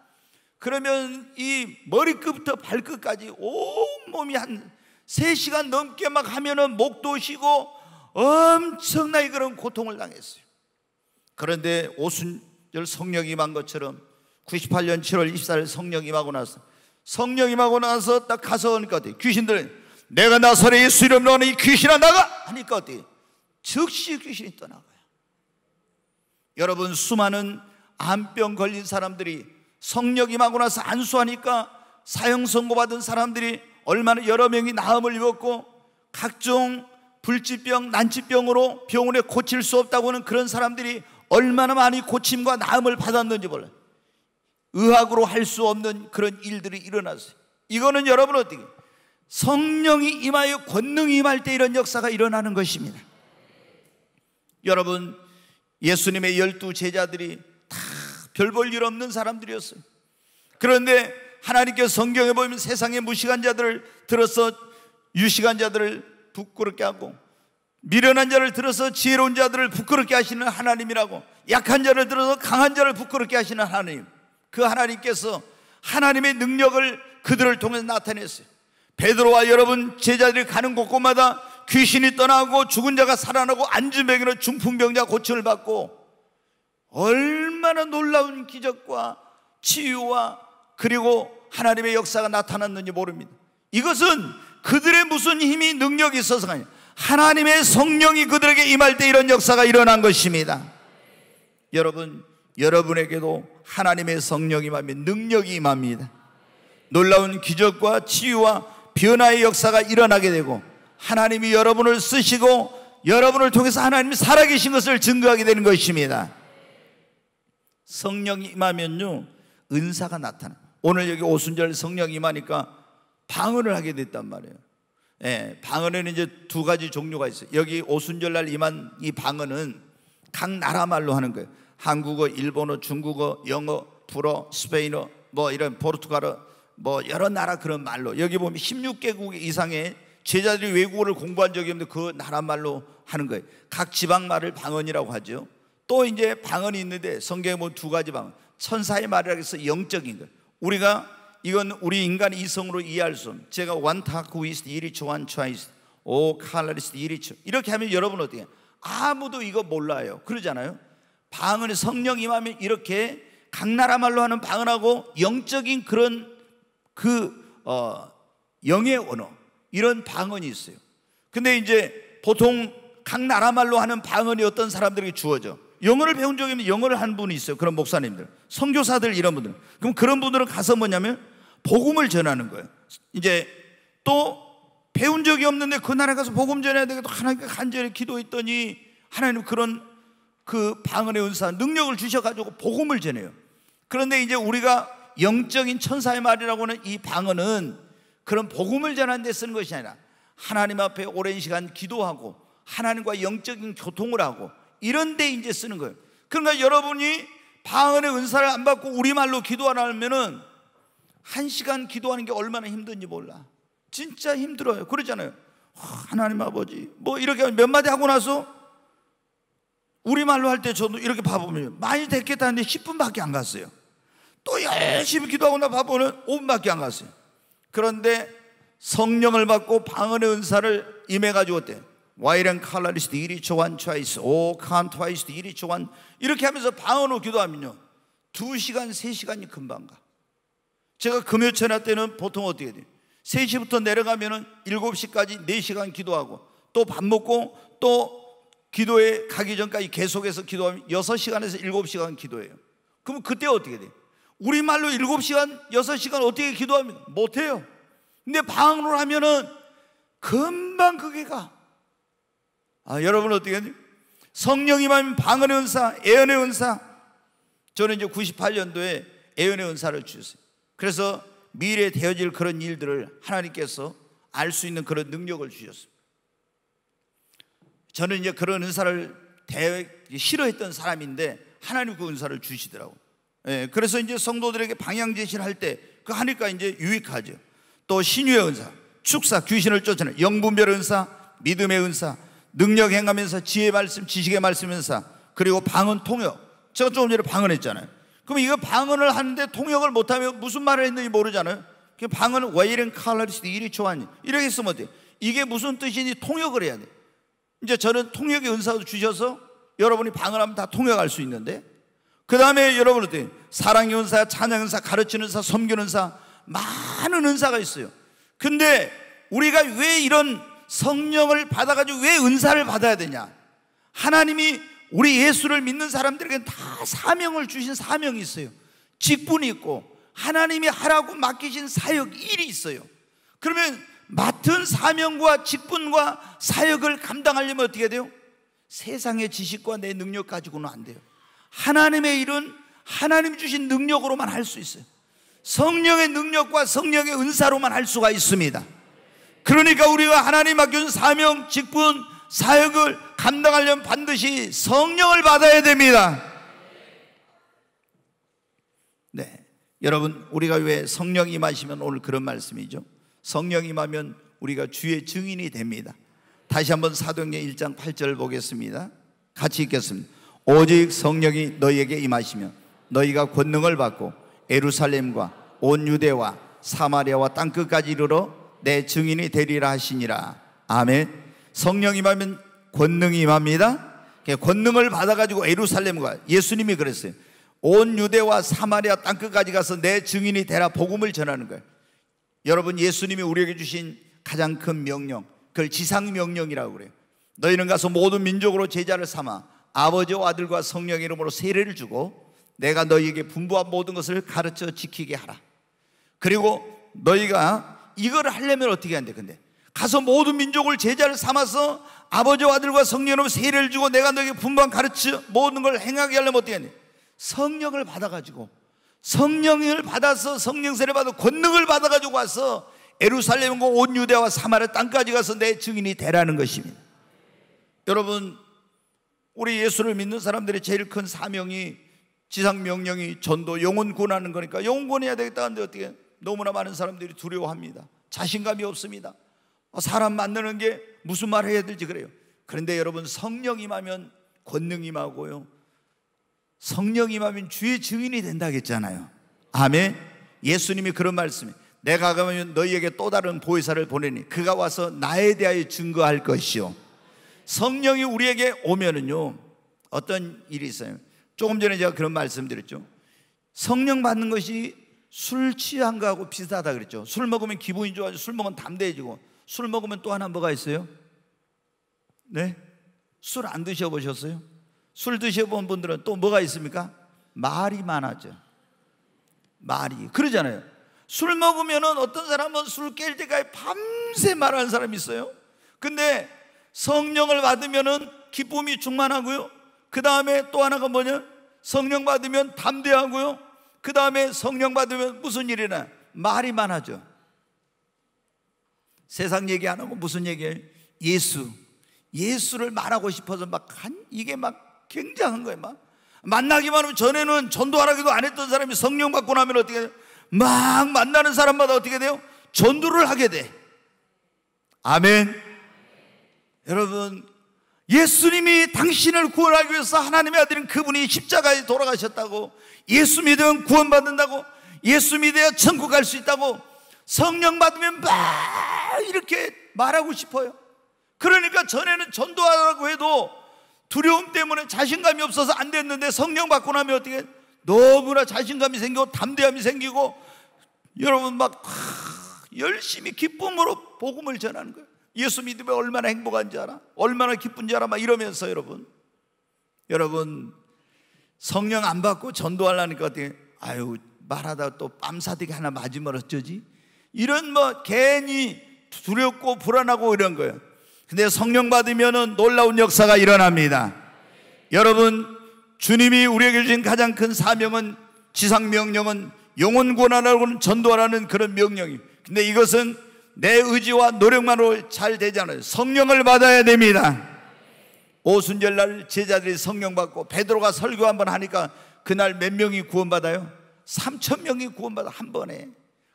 그러면 이 머리끝부터 발끝까지 온몸이 한 3시간 넘게 막 하면은 목도 쉬고 엄청나게 그런 고통을 당했어요. 그런데 오순절 성령 이 임한 것처럼 98년 7월 24일 성령 이 임하고 나서 성령 이 임하고 나서 딱 가서 하니까 어때? 귀신들은 내가 나서래 예수 이름으 하는 이 귀신아 나가! 하니까 어때? 즉시 귀신이 떠나가요. 여러분 수많은 암병 걸린 사람들이 성령 임하고 나서 안수하니까 사형 선고받은 사람들이 얼마나 여러 명이 나음을 입었고 각종 불치병, 난치병으로 병원에 고칠 수 없다고 하는 그런 사람들이 얼마나 많이 고침과 나음을 받았는지 몰라요. 의학으로 할 수 없는 그런 일들이 일어났어요. 이거는 여러분 어떻게 성령이 임하여 권능이 임할 때 이런 역사가 일어나는 것입니다. 여러분 예수님의 열두 제자들이 별볼일 없는 사람들이었어요. 그런데 하나님께 성경에 보면 세상의 무식한 자들을 들어서 유식한 자들을 부끄럽게 하고 미련한 자를 들어서 지혜로운 자들을 부끄럽게 하시는 하나님이라고 약한 자를 들어서 강한 자를 부끄럽게 하시는 하나님 그 하나님께서 하나님의 능력을 그들을 통해서 나타냈어요 베드로와 여러분 제자들이 가는 곳곳마다 귀신이 떠나고 죽은 자가 살아나고 안주병이나 중풍병자 고침을 받고 얼 얼마나 놀라운 기적과 치유와 그리고 하나님의 역사가 나타났는지 모릅니다. 이것은 그들의 무슨 힘이 능력이 있어서가 아니라 하나님의 성령이 그들에게 임할 때 이런 역사가 일어난 것입니다. 여러분, 여러분에게도 하나님의 성령이 맘에 능력이 임합니다. 놀라운 기적과 치유와 변화의 역사가 일어나게 되고 하나님이 여러분을 쓰시고 여러분을 통해서 하나님이 살아계신 것을 증거하게 되는 것입니다. 성령 이 임하면요 은사가 나타나. 오늘 여기 오순절 성령 이 임하니까 방언을 하게 됐단 말이에요. 예, 방언에는 이제 두 가지 종류가 있어요. 여기 오순절 날 임한 이 방언은 각 나라 말로 하는 거예요. 한국어, 일본어, 중국어, 영어, 불어, 스페인어, 뭐 이런 포르투갈어, 뭐 여러 나라 그런 말로 여기 보면 16개국 이상의 제자들이 외국어를 공부한 적이 없는데 그 나라 말로 하는 거예요. 각 지방 말을 방언이라고 하죠. 또 이제 방언이 있는데 성경에 보면 뭐 두 가지 방언. 천사의 말이라고 해서 영적인 것. 우리가 이건 우리 인간 이성으로 이해할 수 없는. 제가 완타쿠이스트 이리초 완초아이스트 오 칼라리스트 이리초 이렇게 하면 여러분 어떻게 아무도 이거 몰라요. 그러잖아요. 방언의 성령 임하면 이렇게 각 나라 말로 하는 방언하고 영적인 그런 그 어, 영의 언어 이런 방언이 있어요. 근데 이제 보통 각 나라 말로 하는 방언이 어떤 사람들에게 주어져. 영어를 배운 적이 있는 영어를 한 분이 있어요. 그런 목사님들. 성교사들 이런 분들. 그럼 그런 분들은 가서 뭐냐면 복음을 전하는 거예요. 이제 또 배운 적이 없는데 그 나라 에 가서 복음 전해야 되겠다. 하나님께 간절히 기도했더니 하나님 그런 그 방언의 은사 능력을 주셔가지고 복음을 전해요. 그런데 이제 우리가 영적인 천사의 말이라고 하는 이 방언은 그런 복음을 전하는 데 쓰는 것이 아니라 하나님 앞에 오랜 시간 기도하고 하나님과 영적인 교통을 하고 이런 데 이제 쓰는 거예요. 그러니까 여러분이 방언의 은사를 안 받고 우리말로 기도하라면은 한 시간 기도하는 게 얼마나 힘든지 몰라. 진짜 힘들어요. 그러잖아요. 아, 하나님 아버지. 뭐 이렇게 몇 마디 하고 나서 우리말로 할 때 저도 이렇게 봐보면 많이 됐겠다 는데 10분밖에 안 갔어요. 또 열심히 기도하고 나 봐보면 5분밖에 안 갔어요. 그런데 성령을 받고 방언의 은사를 임해가지고 어때요? 와이렌 칼라리스트 이리 조한 차이스 오 칸트와이스트 이리 조한 이렇게 하면서 방언으로 기도하면요 2시간 3시간이 금방 가 제가 금요 천하 때는 보통 어떻게 돼요? 3시부터 내려가면 은 7시까지 4시간 기도하고 또 밥 먹고 또 기도에 가기 전까지 계속해서 기도하면 6시간에서 7시간 기도해요 그럼 그때 어떻게 돼요? 우리말로 7시간, 6시간 어떻게 기도합니까? 못해요 근데 방언으로 하면 은 금방 그게 가 아, 여러분 어떻게 하죠? 성령이만 방언의 은사, 예언의 은사. 저는 이제 98년도에 예언의 은사를 주셨어요. 그래서 미래에 되어질 그런 일들을 하나님께서 알 수 있는 그런 능력을 주셨습니 저는 이제 그런 은사를 대, 싫어했던 사람인데 하나님 그 은사를 주시더라고. 예, 그래서 이제 성도들에게 방향 제시를 할 때 그 하니까 이제 유익하죠. 또 신유의 은사, 축사, 귀신을 쫓아내 영분별 은사, 믿음의 은사, 능력 행하면서 지혜 말씀, 지식의 말씀 에서 그리고 방언 통역. 제가 조금 전에 방언했잖아요. 그럼 이거 방언을 하는데 통역을 못하면 무슨 말을 했는지 모르잖아요. 그 방언은 웨이렌 칼라리스트 이리 초안 이렇게 쓰면 돼. 이게 무슨 뜻이니 통역을 해야 돼. 이제 저는 통역의 은사도 주셔서 여러분이 방언하면 다 통역할 수 있는데 그 다음에 여러분들테 사랑의 은사, 찬양 은사, 가르치는 은사, 섬기는 은사 많은 은사가 있어요. 근데 우리가 왜 이런 성령을 받아가지고 왜 은사를 받아야 되냐? 하나님이 우리 예수를 믿는 사람들에게 다 사명을 주신 사명이 있어요. 직분이 있고 하나님이 하라고 맡기신 사역 일이 있어요. 그러면 맡은 사명과 직분과 사역을 감당하려면 어떻게 돼요? 세상의 지식과 내 능력 가지고는 안 돼요. 하나님의 일은 하나님 주신 능력으로만 할 수 있어요. 성령의 능력과 성령의 은사로만 할 수가 있습니다. 그러니까 우리가 하나님 맡긴 사명, 직분, 사역을 감당하려면 반드시 성령을 받아야 됩니다. 네. 여러분, 우리가 왜 성령 임하시면 오늘 그런 말씀이죠. 성령 임하면 우리가 주의 증인이 됩니다. 다시 한번 사도행전 1장 8절 보겠습니다. 같이 읽겠습니다. 오직 성령이 너희에게 임하시면 너희가 권능을 받고 에루살렘과 온 유대와 사마리아와 땅 끝까지 이르러 내 증인이 되리라 하시니라. 아멘. 성령이 임하면 권능이 임합니다. 권능을 받아가지고 예루살렘과 예수님이 그랬어요. 온 유대와 사마리아 땅끝까지 가서 내 증인이 되라 복음을 전하는 거예요. 여러분 예수님이 우리에게 주신 가장 큰 명령, 그걸 지상 명령이라고 그래요. 너희는 가서 모든 민족으로 제자를 삼아 아버지와 아들과 성령 이름으로 세례를 주고 내가 너희에게 분부한 모든 것을 가르쳐 지키게 하라. 그리고 너희가 이걸 하려면 어떻게 해야 돼 근데 가서 모든 민족을 제자를 삼아서 아버지와 아들과 성령으로 세례를 주고 내가 너에게 분방 가르치 모든 걸 행하게 하려면 어떻게 해야 돼 성령을 받아가지고 성령을 받아서 성령 세례 받아 권능을 받아가지고 와서 에루살렘과 온 유대와 사마리 땅까지 가서 내 증인이 되라는 것입니다. 여러분 우리 예수를 믿는 사람들의 제일 큰 사명이 지상 명령이 전도 영혼 구원하는 거니까 영혼 구원해야 되겠다는데 어떻게 너무나 많은 사람들이 두려워합니다. 자신감이 없습니다. 어, 사람 만나는 게 무슨 말 해야 될지 그래요. 그런데 여러분 성령 임하면 권능 임하고요. 성령 임하면 주의 증인이 된다 했잖아요. 아멘. 예수님이 그런 말씀이 내가 가면 너희에게 또 다른 보혜사를 보내니 그가 와서 나에 대하여 증거할 것이요. 성령이 우리에게 오면은요. 어떤 일이 있어요. 조금 전에 제가 그런 말씀드렸죠. 성령 받는 것이 술 취한 거하고 비슷하다 그랬죠. 술 먹으면 기분이 좋아지고 술 먹으면 담대해지고 술 먹으면 또 하나 뭐가 있어요? 네? 술 안 드셔보셨어요? 술 드셔본 분들은 또 뭐가 있습니까? 말이 많아져. 말이. 그러잖아요. 술먹으면 어떤 사람은 술 깰 때까지 밤새 말하는 사람이 있어요. 근데 성령을 받으면 기쁨이 충만하고요. 그 다음에 또 하나가 뭐냐? 성령 받으면 담대하고요. 그 다음에 성령 받으면 무슨 일이나 말이 많아져. 세상 얘기 안 하고 무슨 얘기예요? 예수. 예수를 말하고 싶어서 막 한, 이게 막 굉장한 거예요. 막. 만나기만 하면 전에는 전도하라기도 안 했던 사람이 성령 받고 나면 어떻게 돼요? 막 만나는 사람마다 어떻게 돼요? 전도를 하게 돼. 아멘. 여러분, 예수님이 당신을 구원하기 위해서 하나님의 아들인 그분이 십자가에 돌아가셨다고 예수 믿으면 구원받는다고 예수 믿어야 천국 갈 수 있다고 성령 받으면 막 이렇게 말하고 싶어요. 그러니까 전에는 전도하라고 해도 두려움 때문에 자신감이 없어서 안 됐는데 성령 받고 나면 어떻게 너무나 자신감이 생기고 담대함이 생기고 여러분 막 열심히 기쁨으로 복음을 전하는 거예요. 예수 믿으면 얼마나 행복한지 알아? 얼마나 기쁜지 알아? 막 이러면서 여러분 여러분 성령 안 받고 전도하려니까 어떻게 아유 말하다 또 뺨사대기 하나 맞으면 어쩌지? 이런 뭐 괜히 두렵고 불안하고 이런 거예요. 근데 성령 받으면은 놀라운 역사가 일어납니다. 여러분 주님이 우리에게 주신 가장 큰 사명은 지상 명령은 영혼 고난을 전도하라는 그런 명령이. 근데 이것은 내 의지와 노력만으로 잘 되지 않아요. 성령을 받아야 됩니다. 오순절날 제자들이 성령 받고 베드로가 설교 한 번 하니까 그날 몇 명이 구원받아요? 3천 명이 구원받아 한 번에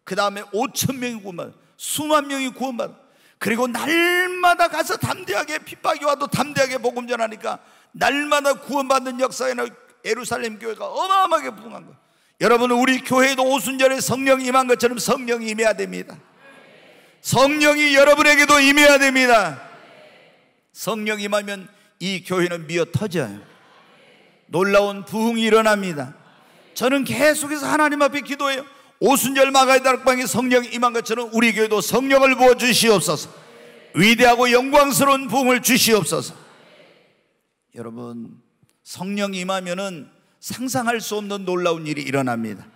그 다음에 5천 명이 구원받아 수만 명이 구원받아 그리고 날마다 가서 담대하게 핍박이 와도 담대하게 복음 전하니까 날마다 구원받는 역사에 는 예루살렘 교회가 어마어마하게 부흥한 거예요 여러분은 우리 교회에도 오순절에 성령이 임한 것처럼 성령이 임해야 됩니다 성령이 여러분에게도 임해야 됩니다 성령 이 임하면 이 교회는 미어 터져요. 놀라운 부흥이 일어납니다. 저는 계속해서 하나님 앞에 기도해요. 오순절 마가의 다락방에 성령 임한 것처럼 우리 교회도 성령을 부어 주시옵소서. 위대하고 영광스러운 부흥을 주시옵소서. 여러분, 성령 임하면은 상상할 수 없는 놀라운 일이 일어납니다.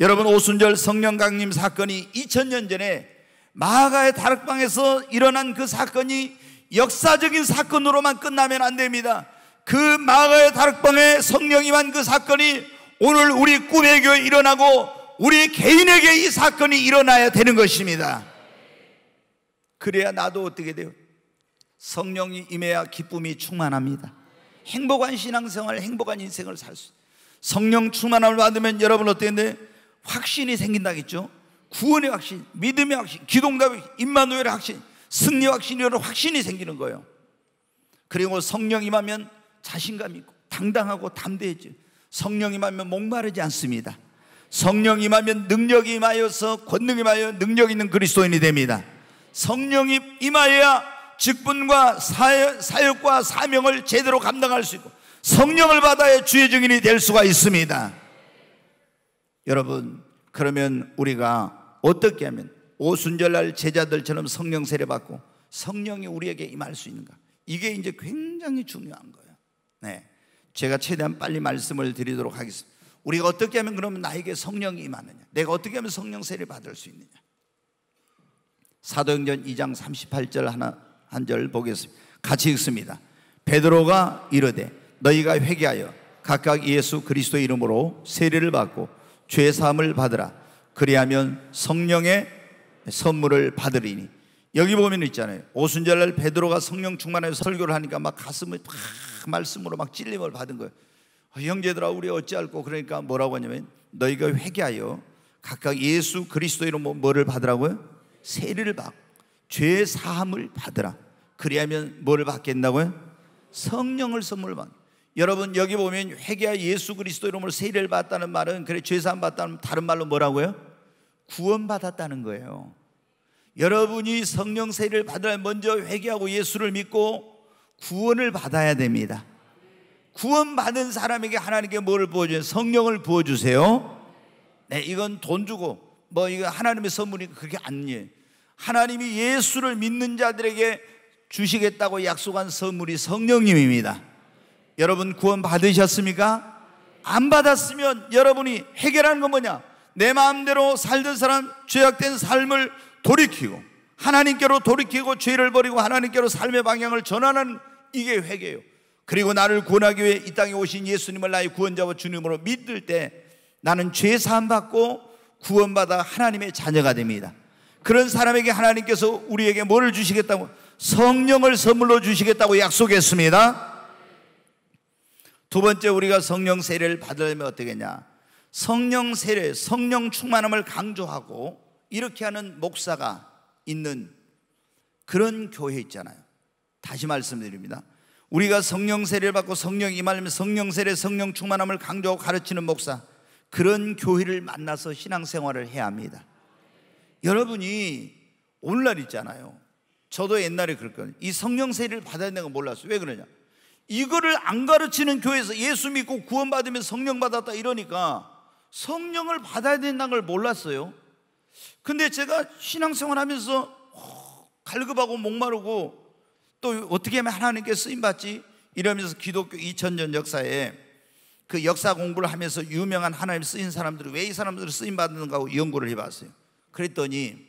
여러분 오순절 성령 강림 사건이 2000년 전에 마가의 다락방에서 일어난 그 사건이 역사적인 사건으로만 끝나면 안 됩니다. 그 마가의 다락방에 성령이만 그 사건이 오늘 우리 꿈의 교회 일어나고 우리 개인에게 이 사건이 일어나야 되는 것입니다. 그래야 나도 어떻게 돼요? 성령이 임해야 기쁨이 충만합니다. 행복한 신앙생활, 행복한 인생을 살 수. 성령 충만함을 받으면 여러분 어때요? 확신이 생긴다겠죠? 구원의 확신, 믿음의 확신, 기동답의 임마누엘의 확신, 승리 확신이라는 확신이 생기는 거예요. 그리고 성령 임하면 자신감 있고 당당하고 담대해져. 성령 임하면 목마르지 않습니다. 성령 임하면 능력이 임하여서 권능 임하여 능력 있는 그리스도인이 됩니다. 성령이 임하여야 직분과 사역, 과 사명을 제대로 감당할 수 있고 성령을 받아야 주의 증인이 될 수가 있습니다. 여러분, 그러면 우리가 어떻게 하면 오순절날 제자들처럼 성령 세례 받고 성령이 우리에게 임할 수 있는가? 이게 이제 굉장히 중요한 거예요. 네. 제가 최대한 빨리 말씀을 드리도록 하겠습니다. 우리가 어떻게 하면 그러면 나에게 성령이 임하느냐? 내가 어떻게 하면 성령 세례 받을 수 있느냐? 사도행전 2장 38절 하나 한 절 보겠습니다. 같이 읽습니다. 베드로가 이르되 너희가 회개하여 각각 예수 그리스도 이름으로 세례를 받고 죄 사함을 받으라. 그리하면 성령의 선물을 받으리니 여기 보면 있잖아요. 오순절날 베드로가 성령 충만해서 설교를 하니까 막 가슴을 막 말씀으로 막 찔림을 받은 거예요. 아, 형제들아 우리 어찌할꼬 그러니까 뭐라고 하냐면 너희가 회개하여 각각 예수 그리스도 이름으로 뭐, 뭐를 받으라고요? 세례를받죄 사함을 받으라. 그리하면 뭐를 받겠다고요? 성령을 선물 받. 여러분 여기 보면 회개하 예수 그리스도 이름으로 세례를 받다는 말은 그래 죄 사함 받다는 다른 말로 뭐라고요? 구원받았다는 거예요. 여러분이 성령 세를 받아 먼저 회개하고 예수를 믿고 구원을 받아야 됩니다. 구원받은 사람에게 하나님께 뭐를 부어주세요? 성령을 부어주세요. 네, 이건 돈 주고 뭐 이거 하나님의 선물이니까 그게 아니에요. 하나님이 예수를 믿는 자들에게 주시겠다고 약속한 선물이 성령님입니다. 여러분 구원 받으셨습니까? 안 받았으면 여러분이 해결하는 건 뭐냐? 내 마음대로 살던 사람 죄악된 삶을 돌이키고 하나님께로 돌이키고 죄를 버리고 하나님께로 삶의 방향을 전하는 이게 회개예요. 그리고 나를 구원하기 위해 이 땅에 오신 예수님을 나의 구원자와 주님으로 믿을 때 나는 죄 사함 받고 구원받아 하나님의 자녀가 됩니다. 그런 사람에게 하나님께서 우리에게 뭐를 주시겠다고 성령을 선물로 주시겠다고 약속했습니다. 두 번째 우리가 성령 세례를 받으려면 어떻게 냐 성령 세례, 성령 충만함을 강조하고 이렇게 하는 목사가 있는 그런 교회 있잖아요. 다시 말씀드립니다. 우리가 성령 세례를 받고 성령 이말하면 성령 세례, 성령 충만함을 강조하고 가르치는 목사 그런 교회를 만나서 신앙생활을 해야 합니다. 여러분이 오늘날 있잖아요. 저도 옛날에 그랬거든요. 이 성령 세례를 받아야 되는 거 몰랐어요. 왜 그러냐? 이거를 안 가르치는 교회에서 예수 믿고 구원받으면 성령 받았다 이러니까 성령을 받아야 된다는 걸 몰랐어요. 근데 제가 신앙생활 하면서 어, 갈급하고 목마르고 또 어떻게 하면 하나님께 쓰임받지? 이러면서 기독교 2000년 역사에 그 역사 공부를 하면서 유명한 하나님 쓰인 사람들이 왜 이 사람들을 쓰임받는가 하고 연구를 해봤어요. 그랬더니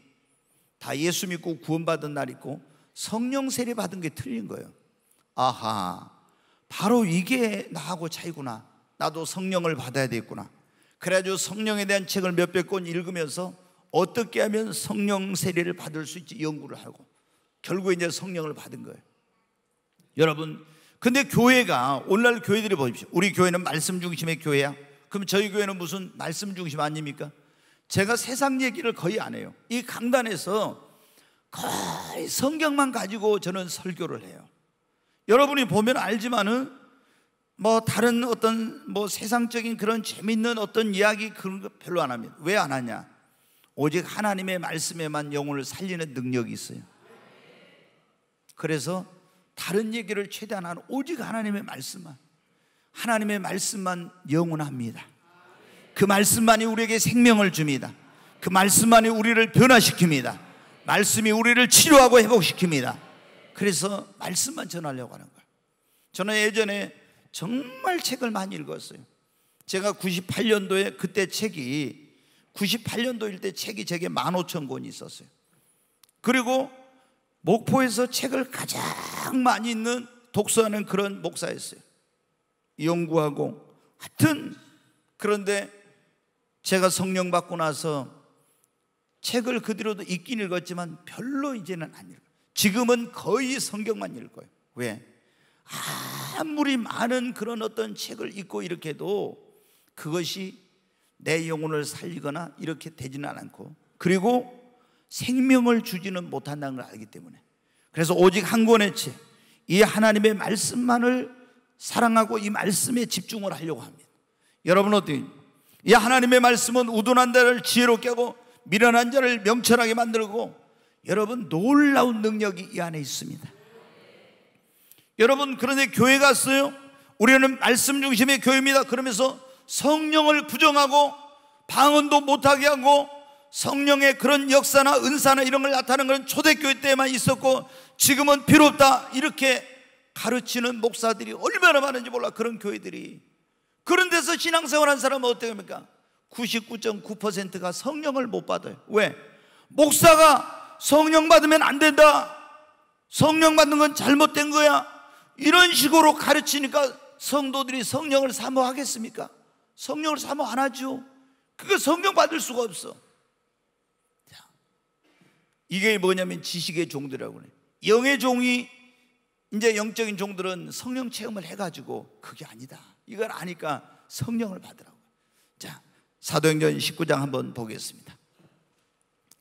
다 예수 믿고 구원받은 날 있고 성령 세례 받은 게 틀린 거예요. 아하, 바로 이게 나하고 차이구나. 나도 성령을 받아야 되겠구나. 그래가지고 성령에 대한 책을 몇백 권 읽으면서 어떻게 하면 성령 세례를 받을 수 있지 연구를 하고 결국 이제 성령을 받은 거예요. 여러분, 근데 교회가 오늘날 교회들이 보십시오. 우리 교회는 말씀 중심의 교회야. 그럼 저희 교회는 무슨 말씀 중심 아닙니까? 제가 세상 얘기를 거의 안 해요. 이 강단에서 거의 성경만 가지고 저는 설교를 해요. 여러분이 보면 알지만은 뭐 다른 어떤 뭐 세상적인 그런 재밌는 어떤 이야기 그런 거 별로 안 합니다. 왜 안 하냐? 오직 하나님의 말씀에만 영혼을 살리는 능력이 있어요. 그래서 다른 얘기를 최대한 하는 오직 하나님의 말씀만 하나님의 말씀만 영원합니다. 그 말씀만이 우리에게 생명을 줍니다. 그 말씀만이 우리를 변화시킵니다. 말씀이 우리를 치료하고 회복시킵니다. 그래서 말씀만 전하려고 하는 거예요. 저는 예전에 정말 책을 많이 읽었어요. 제가 98년도에 그때 책이 98년도일 때 책이 제게 15,000권이 있었어요. 그리고 목포에서 책을 가장 많이 읽는 독서하는 그런 목사였어요. 연구하고 하여튼 그런데 제가 성령 받고 나서 책을 그대로도 읽긴 읽었지만 별로 이제는 안 읽어요. 지금은 거의 성경만 읽어요. 왜? 아무리 많은 그런 어떤 책을 읽고 이렇게도 해 그것이 내 영혼을 살리거나 이렇게 되지는 않고 그리고 생명을 주지는 못한다는 걸 알기 때문에 그래서 오직 한 권의 책, 이 하나님의 말씀만을 사랑하고 이 말씀에 집중을 하려고 합니다. 여러분 어떻게이 하나님의 말씀은 우둔한 자를 지혜롭게 하고 미련한 자를 명철하게 만들고 여러분 놀라운 능력이 이 안에 있습니다. 여러분 그런데 교회 갔어요? 우리는 말씀 중심의 교회입니다. 그러면서 성령을 부정하고 방언도 못하게 하고 성령의 그런 역사나 은사나 이런 걸 나타내는 건 초대교회 때만 있었고 지금은 필요 다 이렇게 가르치는 목사들이 얼마나 많은지 몰라 그런 교회들이 그런 데서 신앙생활한 사람은 어떻게 합니까? 99.9%가 성령을 못 받아요 왜? 목사가 성령 받으면 안 된다 성령 받는 건 잘못된 거야 이런 식으로 가르치니까 성도들이 성령을 사모하겠습니까? 성령을 사모 안 하죠. 그게 성령 받을 수가 없어. 자, 이게 뭐냐면 지식의 종들이라고 그래. 영의 종이 이제 영적인 종들은 성령 체험을 해가지고 그게 아니다. 이걸 아니까 성령을 받으라고. 자, 사도행전 19장 한번 보겠습니다.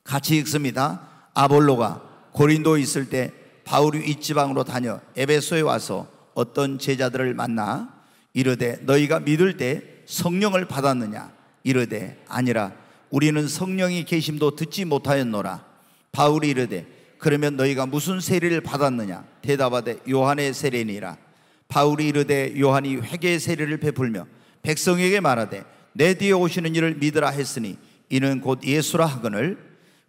같이 읽습니다. 아볼로가 고린도 있을 때 바울이 이 지방으로 다녀 에베소에 와서 어떤 제자들을 만나 이르되 너희가 믿을 때 성령을 받았느냐 이르되 아니라 우리는 성령이 계심도 듣지 못하였노라 바울이 이르되 그러면 너희가 무슨 세례를 받았느냐 대답하되 요한의 세례니라 바울이 이르되 요한이 회개의 세례를 베풀며 백성에게 말하되 내 뒤에 오시는 이를 믿으라 했으니 이는 곧 예수라 하거늘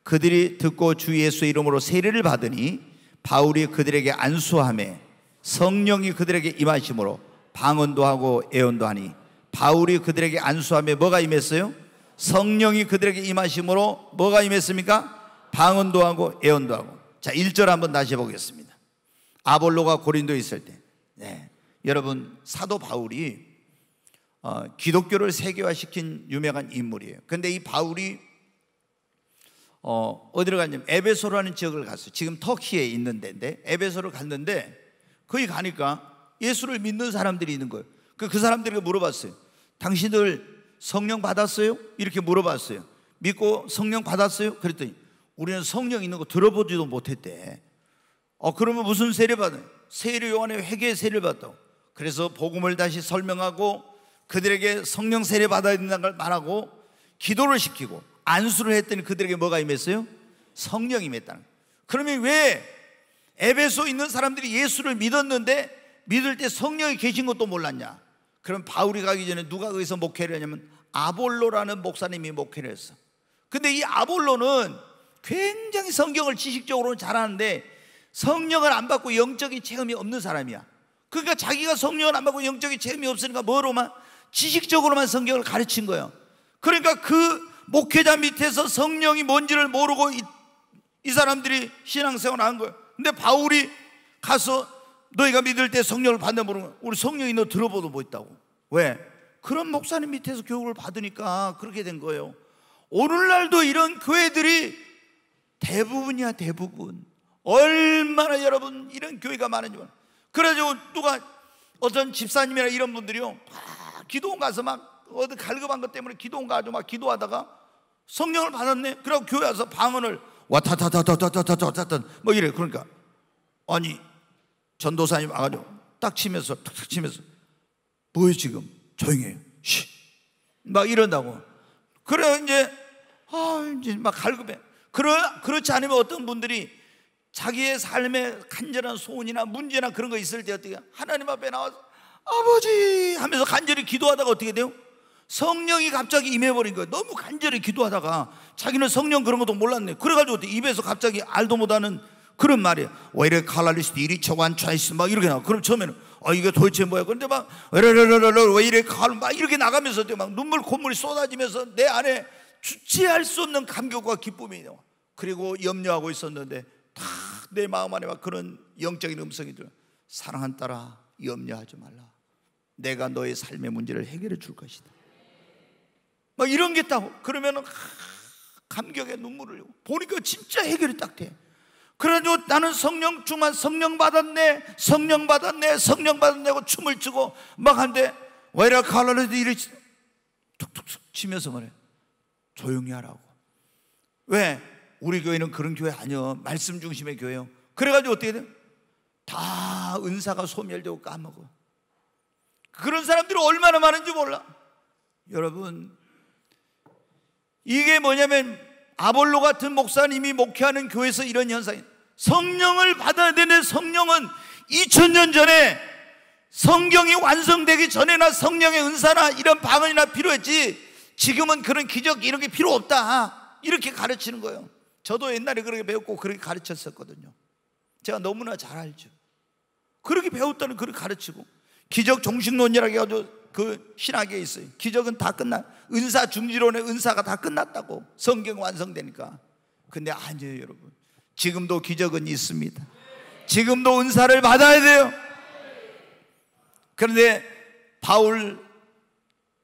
그들이 듣고 주 예수 이름으로 세례를 받으니 바울이 그들에게 안수함에 성령이 그들에게 임하심으로 방언도 하고 애언도 하니 바울이 그들에게 안수함에 뭐가 임했어요? 성령이 그들에게 임하심으로 뭐가 임했습니까? 방언도 하고 애언도 하고 자 1절 한번 다시 보겠습니다 아볼로가 고린도에 있을 때 네. 여러분 사도 바울이 어, 기독교를 세계화시킨 유명한 인물이에요 근데 이 바울이 어, 어디로 갔냐면 에베소라는 지역을 갔어요. 지금 터키에 있는 데인데 에베소를 갔는데 거기 가니까 예수를 믿는 사람들이 있는 거예요. 그, 그 사람들에게 물어봤어요. 당신들 성령 받았어요? 이렇게 물어봤어요. 믿고 성령 받았어요? 그랬더니 우리는 성령 있는 거 들어보지도 못했대. 어, 그러면 무슨 세례 받아요? 세례 요한의 회개 세례를 받다고. 그래서 복음을 다시 설명하고 그들에게 성령 세례 받아야 된다는 걸 말하고 기도를 시키고 안수를 했더니 그들에게 뭐가 임했어요? 성령이 임했다는 그러면 왜 에베소 있는 사람들이 예수를 믿었는데 믿을 때 성령이 계신 것도 몰랐냐? 그럼 바울이 가기 전에 누가 거기서 목회를 했냐면 아볼로라는 목사님이 목회를 했어. 근데 이 아볼로는 굉장히 성경을 지식적으로는 잘하는데 성령을 안 받고 영적인 체험이 없는 사람이야. 그러니까 자기가 성령을 안 받고 영적인 체험이 없으니까 뭐로만 지식적으로만 성경을 가르친 거예요. 그러니까 그 목회자 밑에서 성령이 뭔지를 모르고 이, 이 사람들이 신앙생활을 한 거예요. 근데 바울이 가서 너희가 믿을 때 성령을 받는 모르면 우리 성령이 너 들어보도 못 뭐 있다고. 왜? 그런 목사님 밑에서 교육을 받으니까 그렇게 된 거예요. 오늘날도 이런 교회들이 대부분이야 대부분. 얼마나 여러분 이런 교회가 많은지 그래가지고 누가 어떤 집사님이나 이런 분들이요. 막 기도원 가서 막 어디 갈급한 것 때문에 기도원 가서 막 기도하다가 성령을 받았네. 그리고 교회 와서 방언을 와타타타타타타타타타 뭐 이래. 그러니까 아니 전도사님 와가지고 딱 치면서 탁탁 치면서 뭐요 지금 조용해요. 쉬. 막 이런다고. 그래 이제 아 이제 막 갈급해. 그러 그렇지 않으면 어떤 분들이 자기의 삶에 간절한 소원이나 문제나 그런 거 있을 때 어떻게 하나님 앞에 나와서 아버지 하면서 간절히 기도하다가 어떻게 돼요? 성령이 갑자기 임해버린 거예요. 너무 간절히 기도하다가 자기는 성령 그런 것도 몰랐네. 그래가지고 입에서 갑자기 알도 못하는 그런 말이에요. 왜이래 칼라리스 이리 초반 차이스 막 이렇게 나와. 그럼 처음에는 아 이게 도대체 뭐야? 그런데 막르르르왜 이래 칼막 이렇게 나가면서 막 눈물 콧물이 쏟아지면서 내 안에 주체할 수 없는 감격과 기쁨이 나와. 그리고 염려하고 있었는데 다내 마음 안에 막 그런 영적인 음성이 들어. 사랑한 딸아 염려하지 말라. 내가 너의 삶의 문제를 해결해 줄 것이다. 막 이런 게 있다고. 그러면은 감격의 눈물을 보니까 진짜 해결이 딱 돼. 그래가지고 나는 성령 중한 성령 받았네, 성령 받았네, 성령 받았네고 춤을 추고 막 한데 왜라 칼라르도 이리 툭툭툭 치면서 말해. 조용히 하라고. 왜? 우리 교회는 그런 교회 아니요. 말씀 중심의 교회요. 그래가지고 어떻게 돼요? 다 은사가 소멸되고 까먹어. 그런 사람들이 얼마나 많은지 몰라. 여러분, 이게 뭐냐면 아볼로 같은 목사님이 목회하는 교회에서 이런 현상이 성령을 받아야 되는 성령은 2000년 전에 성경이 완성되기 전에나 성령의 은사나 이런 방언이나 필요했지 지금은 그런 기적 이런 게 필요 없다 이렇게 가르치는 거예요 저도 옛날에 그렇게 배웠고 그렇게 가르쳤었거든요 제가 너무나 잘 알죠 그렇게 배웠다는 그렇게 가르치고 기적 종식론이라고 해가지고 그 신학에 있어요. 기적은 다 끝나. 은사 중지론의 은사가 다 끝났다고. 성경 완성되니까. 근데 아니에요, 여러분. 지금도 기적은 있습니다. 지금도 은사를 받아야 돼요. 그런데 바울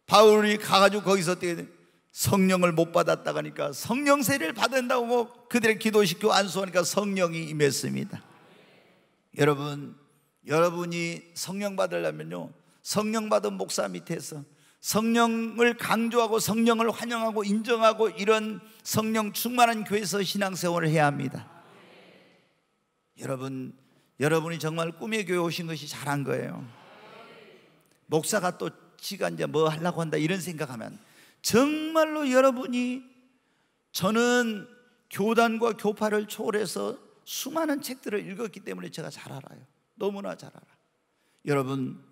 바울이 가가지고 거기서 어떻게 성령을 못 받았다가니까 성령 세례를 받은다고 그들의 기도시켜고 안수하니까 성령이 임했습니다. 여러분, 여러분이 성령 받으려면요. 성령 받은 목사 밑에서 성령을 강조하고 성령을 환영하고 인정하고 이런 성령 충만한 교회에서 신앙생활을 해야 합니다. 여러분, 여러분이 정말 꿈의 교회 오신 것이 잘한 거예요. 목사가 또 지가 이제 뭐 하려고 한다 이런 생각하면 정말로 여러분이 저는 교단과 교파를 초월해서 수많은 책들을 읽었기 때문에 제가 잘 알아요. 너무나 잘 알아. 여러분,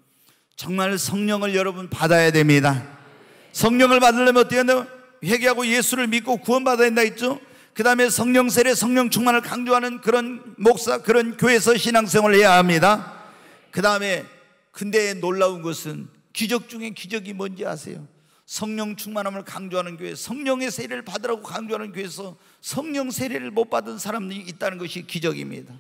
정말 성령을 여러분 받아야 됩니다. 성령을 받으려면 어떻게 해야 회개하고 예수를 믿고 구원받아야 된다 했죠? 그 다음에 성령 세례, 성령 충만을 강조하는 그런 목사, 그런 교회에서 신앙생활을 해야 합니다. 그 다음에 근데 놀라운 것은 기적 중에 기적이 뭔지 아세요? 성령 충만함을 강조하는 교회, 성령의 세례를 받으라고 강조하는 교회에서 성령 세례를 못 받은 사람들이 있다는 것이 기적입니다.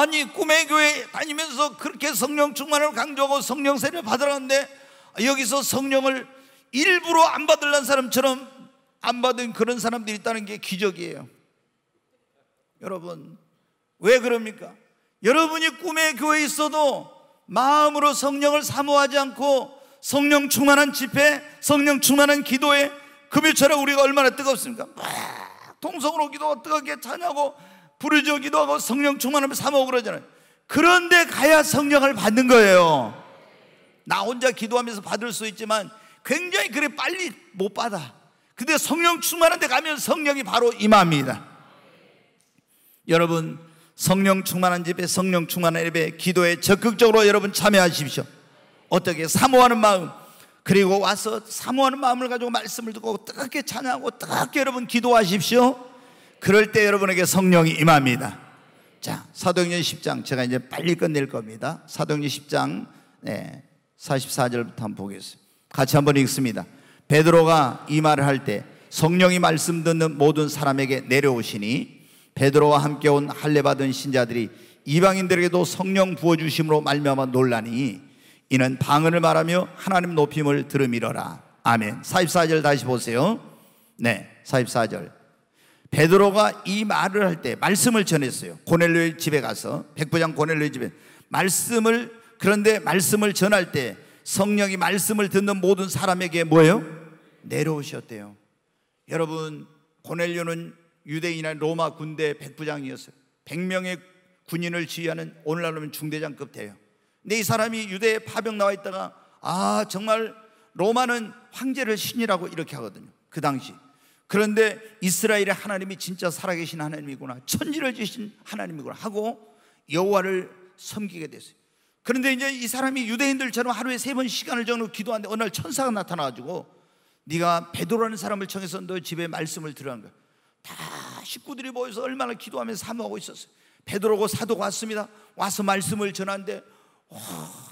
아니 꿈의 교회 다니면서 그렇게 성령 충만을 강조하고 성령 세례 를 받으라는데 여기서 성령을 일부러 안 받으려는 사람처럼 안 받은 그런 사람들이 있다는 게 기적이에요. 여러분 왜 그럽니까? 여러분이 꿈의 교회에 있어도 마음으로 성령을 사모하지 않고 성령 충만한 집회, 성령 충만한 기도에 금요철에 우리가 얼마나 뜨겁습니까? 막 통성으로 기도 뜨겁게 차냐고 부르짖어 기도하고 성령 충만하면 사먹으러 잖아요 그런데 가야 성령을 받는 거예요. 나 혼자 기도하면서 받을 수 있지만 굉장히 그래 빨리 못 받아. 근데 성령 충만한 데 가면 성령이 바로 임합니다. 여러분 성령 충만한 집에 성령 충만한 예배 기도에 적극적으로 여러분 참여하십시오. 어떻게 사모하는 마음 그리고 와서 사모하는 마음을 가지고 말씀을 듣고 뜨겁게 찬양하고 뜨겁게 여러분 기도하십시오. 그럴 때 여러분에게 성령이 임합니다. 자, 사도행전 10장 제가 이제 빨리 끝낼 겁니다. 사도행전 10장 네, 44절부터 한번 보겠습니다. 같이 한번 읽습니다. 베드로가 이 말을 할 때 성령이 말씀 듣는 모든 사람에게 내려오시니 베드로와 함께 온 할례 받은 신자들이 이방인들에게도 성령 부어 주심으로 말미암아 놀라니 이는 방언을 말하며 하나님 높임을 들음이러라. 아멘. 44절 다시 보세요. 네. 44절. 베드로가 이 말을 할 때 말씀을 전했어요. 고넬료의 집에 가서 백부장 고넬료의 집에 말씀을 그런데 말씀을 전할 때 성령이 말씀을 듣는 모든 사람에게 뭐예요? 내려오셨대요. 여러분 고넬료는 유대인이나 로마 군대 백부장이었어요. 100명의 군인을 지휘하는 오늘날로 중대장급 돼요. 근데 이 사람이 유대에 파병 나와 있다가 아 정말 로마는 황제를 신이라고 이렇게 하거든요. 그 당시 그런데 이스라엘의 하나님이 진짜 살아계신 하나님이구나 천지를 지신 하나님이구나 하고 여호와를 섬기게 됐어요 그런데 이제 이 사람이 유대인들처럼 하루에 세 번 시간을 정해 기도하는데 어느 날 천사가 나타나가지고 네가 베드로라는 사람을 청해서 너 집에 말씀을 들으라는 거야 다 식구들이 모여서 얼마나 기도하면서 사모하고 있었어요 베드로고 사도가 왔습니다 와서 말씀을 전하는데 와,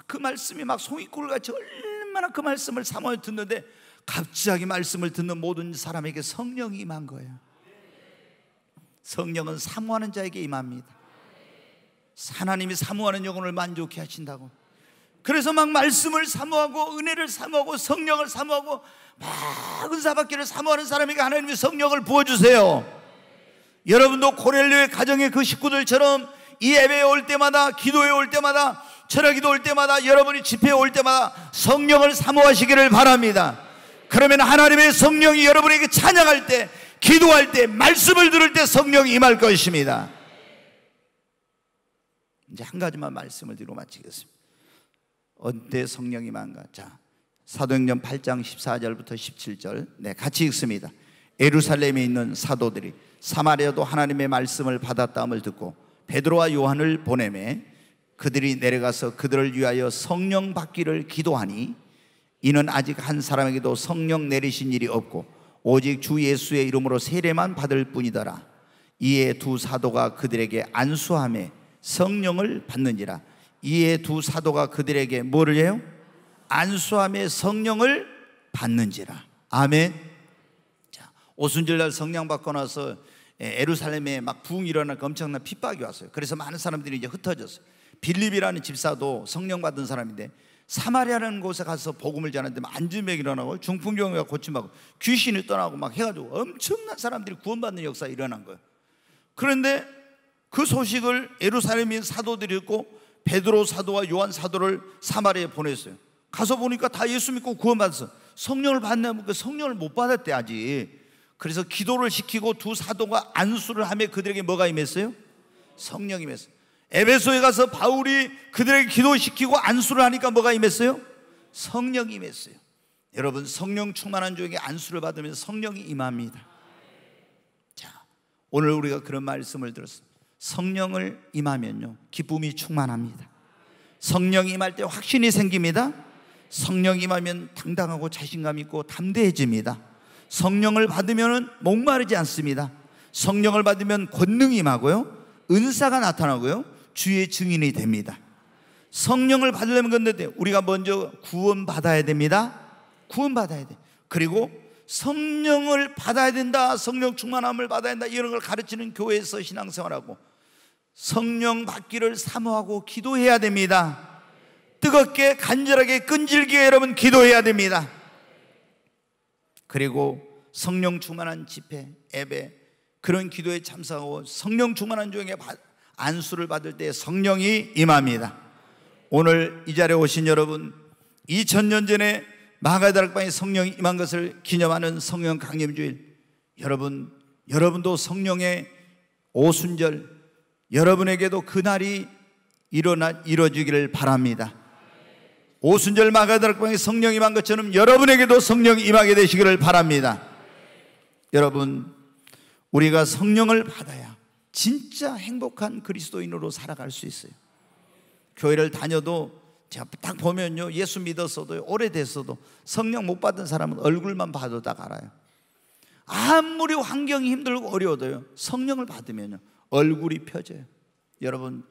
그 말씀이 막 송이꿀같이 얼마나 그 말씀을 사모해 듣는데 갑자기 말씀을 듣는 모든 사람에게 성령이 임한 거예요. 성령은 사모하는 자에게 임합니다. 하나님이 사모하는 영혼을 만족해 하신다고. 그래서 막 말씀을 사모하고 은혜를 사모하고 성령을 사모하고 막 은사받기를 사모하는 사람에게 하나님이 성령을 부어주세요. 여러분도 고렐료의 가정의 그 식구들처럼 이 예배에 올 때마다 기도에 올 때마다 철학기도 올 때마다 여러분이 집회에 올 때마다 성령을 사모하시기를 바랍니다. 그러면 하나님의 성령이 여러분에게 찬양할 때, 기도할 때, 말씀을 들을 때 성령이 임할 것입니다. 이제 한 가지만 말씀을 드리고 마치겠습니다. 언제 성령이 임한가? 자, 사도행전 8장 14절부터 17절. 네, 같이 읽습니다. 예루살렘에 있는 사도들이 사마리아도 하나님의 말씀을 받았다함을 듣고 베드로와 요한을 보내매 그들이 내려가서 그들을 위하여 성령 받기를 기도하니 이는 아직 한 사람에게도 성령 내리신 일이 없고 오직 주 예수의 이름으로 세례만 받을 뿐이더라. 이에 두 사도가 그들에게 안수함에 성령을 받는지라. 이에 두 사도가 그들에게 뭐를 해요? 안수함에 성령을 받는지라. 아멘. 자, 오순절날 성령 받고 나서 에루살렘에 막 부흥 일어나 엄청난 핍박이 왔어요. 그래서 많은 사람들이 이제 흩어졌어요. 빌립이라는 집사도 성령 받은 사람인데 사마리아라는 곳에 가서 복음을 전하는데 안진병이 일어나고 중풍경이가 고침하고 귀신이 떠나고 막 해가지고 엄청난 사람들이 구원받는 역사가 일어난 거예요. 그런데 그 소식을 에루살렘인 사도들이 듣고 베드로 사도와 요한 사도를 사마리아에 보냈어요. 가서 보니까 다 예수 믿고 구원받았어. 성령을 받냐면 그 성령을 못 받았대 아직. 그래서 기도를 시키고 두 사도가 안수를 하며 그들에게 뭐가 임했어요? 성령이 임했어요. 에베소에 가서 바울이 그들에게 기도시키고 안수를 하니까 뭐가 임했어요? 성령이 임했어요. 여러분 성령 충만한 종에 안수를 받으면서 성령이 임합니다. 자, 오늘 우리가 그런 말씀을 들었습니다. 성령을 임하면요. 기쁨이 충만합니다. 성령 임할 때 확신이 생깁니다. 성령 임하면 당당하고 자신감 있고 담대해집니다. 성령을 받으면 목마르지 않습니다. 성령을 받으면 권능이 임하고요. 은사가 나타나고요. 주의 증인이 됩니다. 성령을 받으려면 근데 우리가 먼저 구원 받아야 됩니다. 구원 받아야 돼. 그리고 성령을 받아야 된다. 성령 충만함을 받아야 된다. 이런 걸 가르치는 교회에서 신앙생활하고 성령 받기를 사모하고 기도해야 됩니다. 뜨겁게 간절하게 끈질기게 여러분 기도해야 됩니다. 그리고 성령 충만한 집회, 예배 그런 기도에 참석하고 성령 충만한 종에 안수를 받을 때 성령이 임합니다. 오늘 이 자리에 오신 여러분 2 0년 전에 마가다락방에 성령이 임한 것을 기념하는 성령 강림주일 여러분 여러분도 성령의 오순절 여러분에게도 그날이 일어나 이루어지기를 바랍니다. 오순절 마가다락방에 성령이 임한 것처럼 여러분에게도 성령이 임하게 되시기를 바랍니다. 여러분 우리가 성령을 받아야 진짜 행복한 그리스도인으로 살아갈 수 있어요. 교회를 다녀도 제가 딱 보면요. 예수 믿었어도 오래됐어도 성령 못 받은 사람은 얼굴만 봐도 다 알아요. 아무리 환경이 힘들고 어려워도요. 성령을 받으면요. 얼굴이 펴져요. 여러분,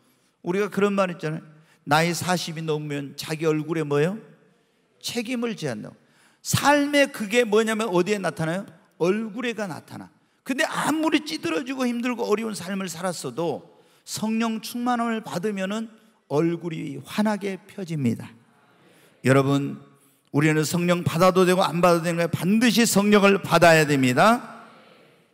우리가 그런 말 있잖아요. 나이 40이 넘으면 자기 얼굴에 뭐요? 책임을 지한다 삶의 그게 뭐냐면 어디에 나타나요? 얼굴에가 나타나. 근데 아무리 찌들어지고 힘들고 어려운 삶을 살았어도 성령 충만함을 받으면은 얼굴이 환하게 펴집니다. 여러분, 우리는 성령 받아도 되고 안 받아도 되는 거예요. 반드시 성령을 받아야 됩니다.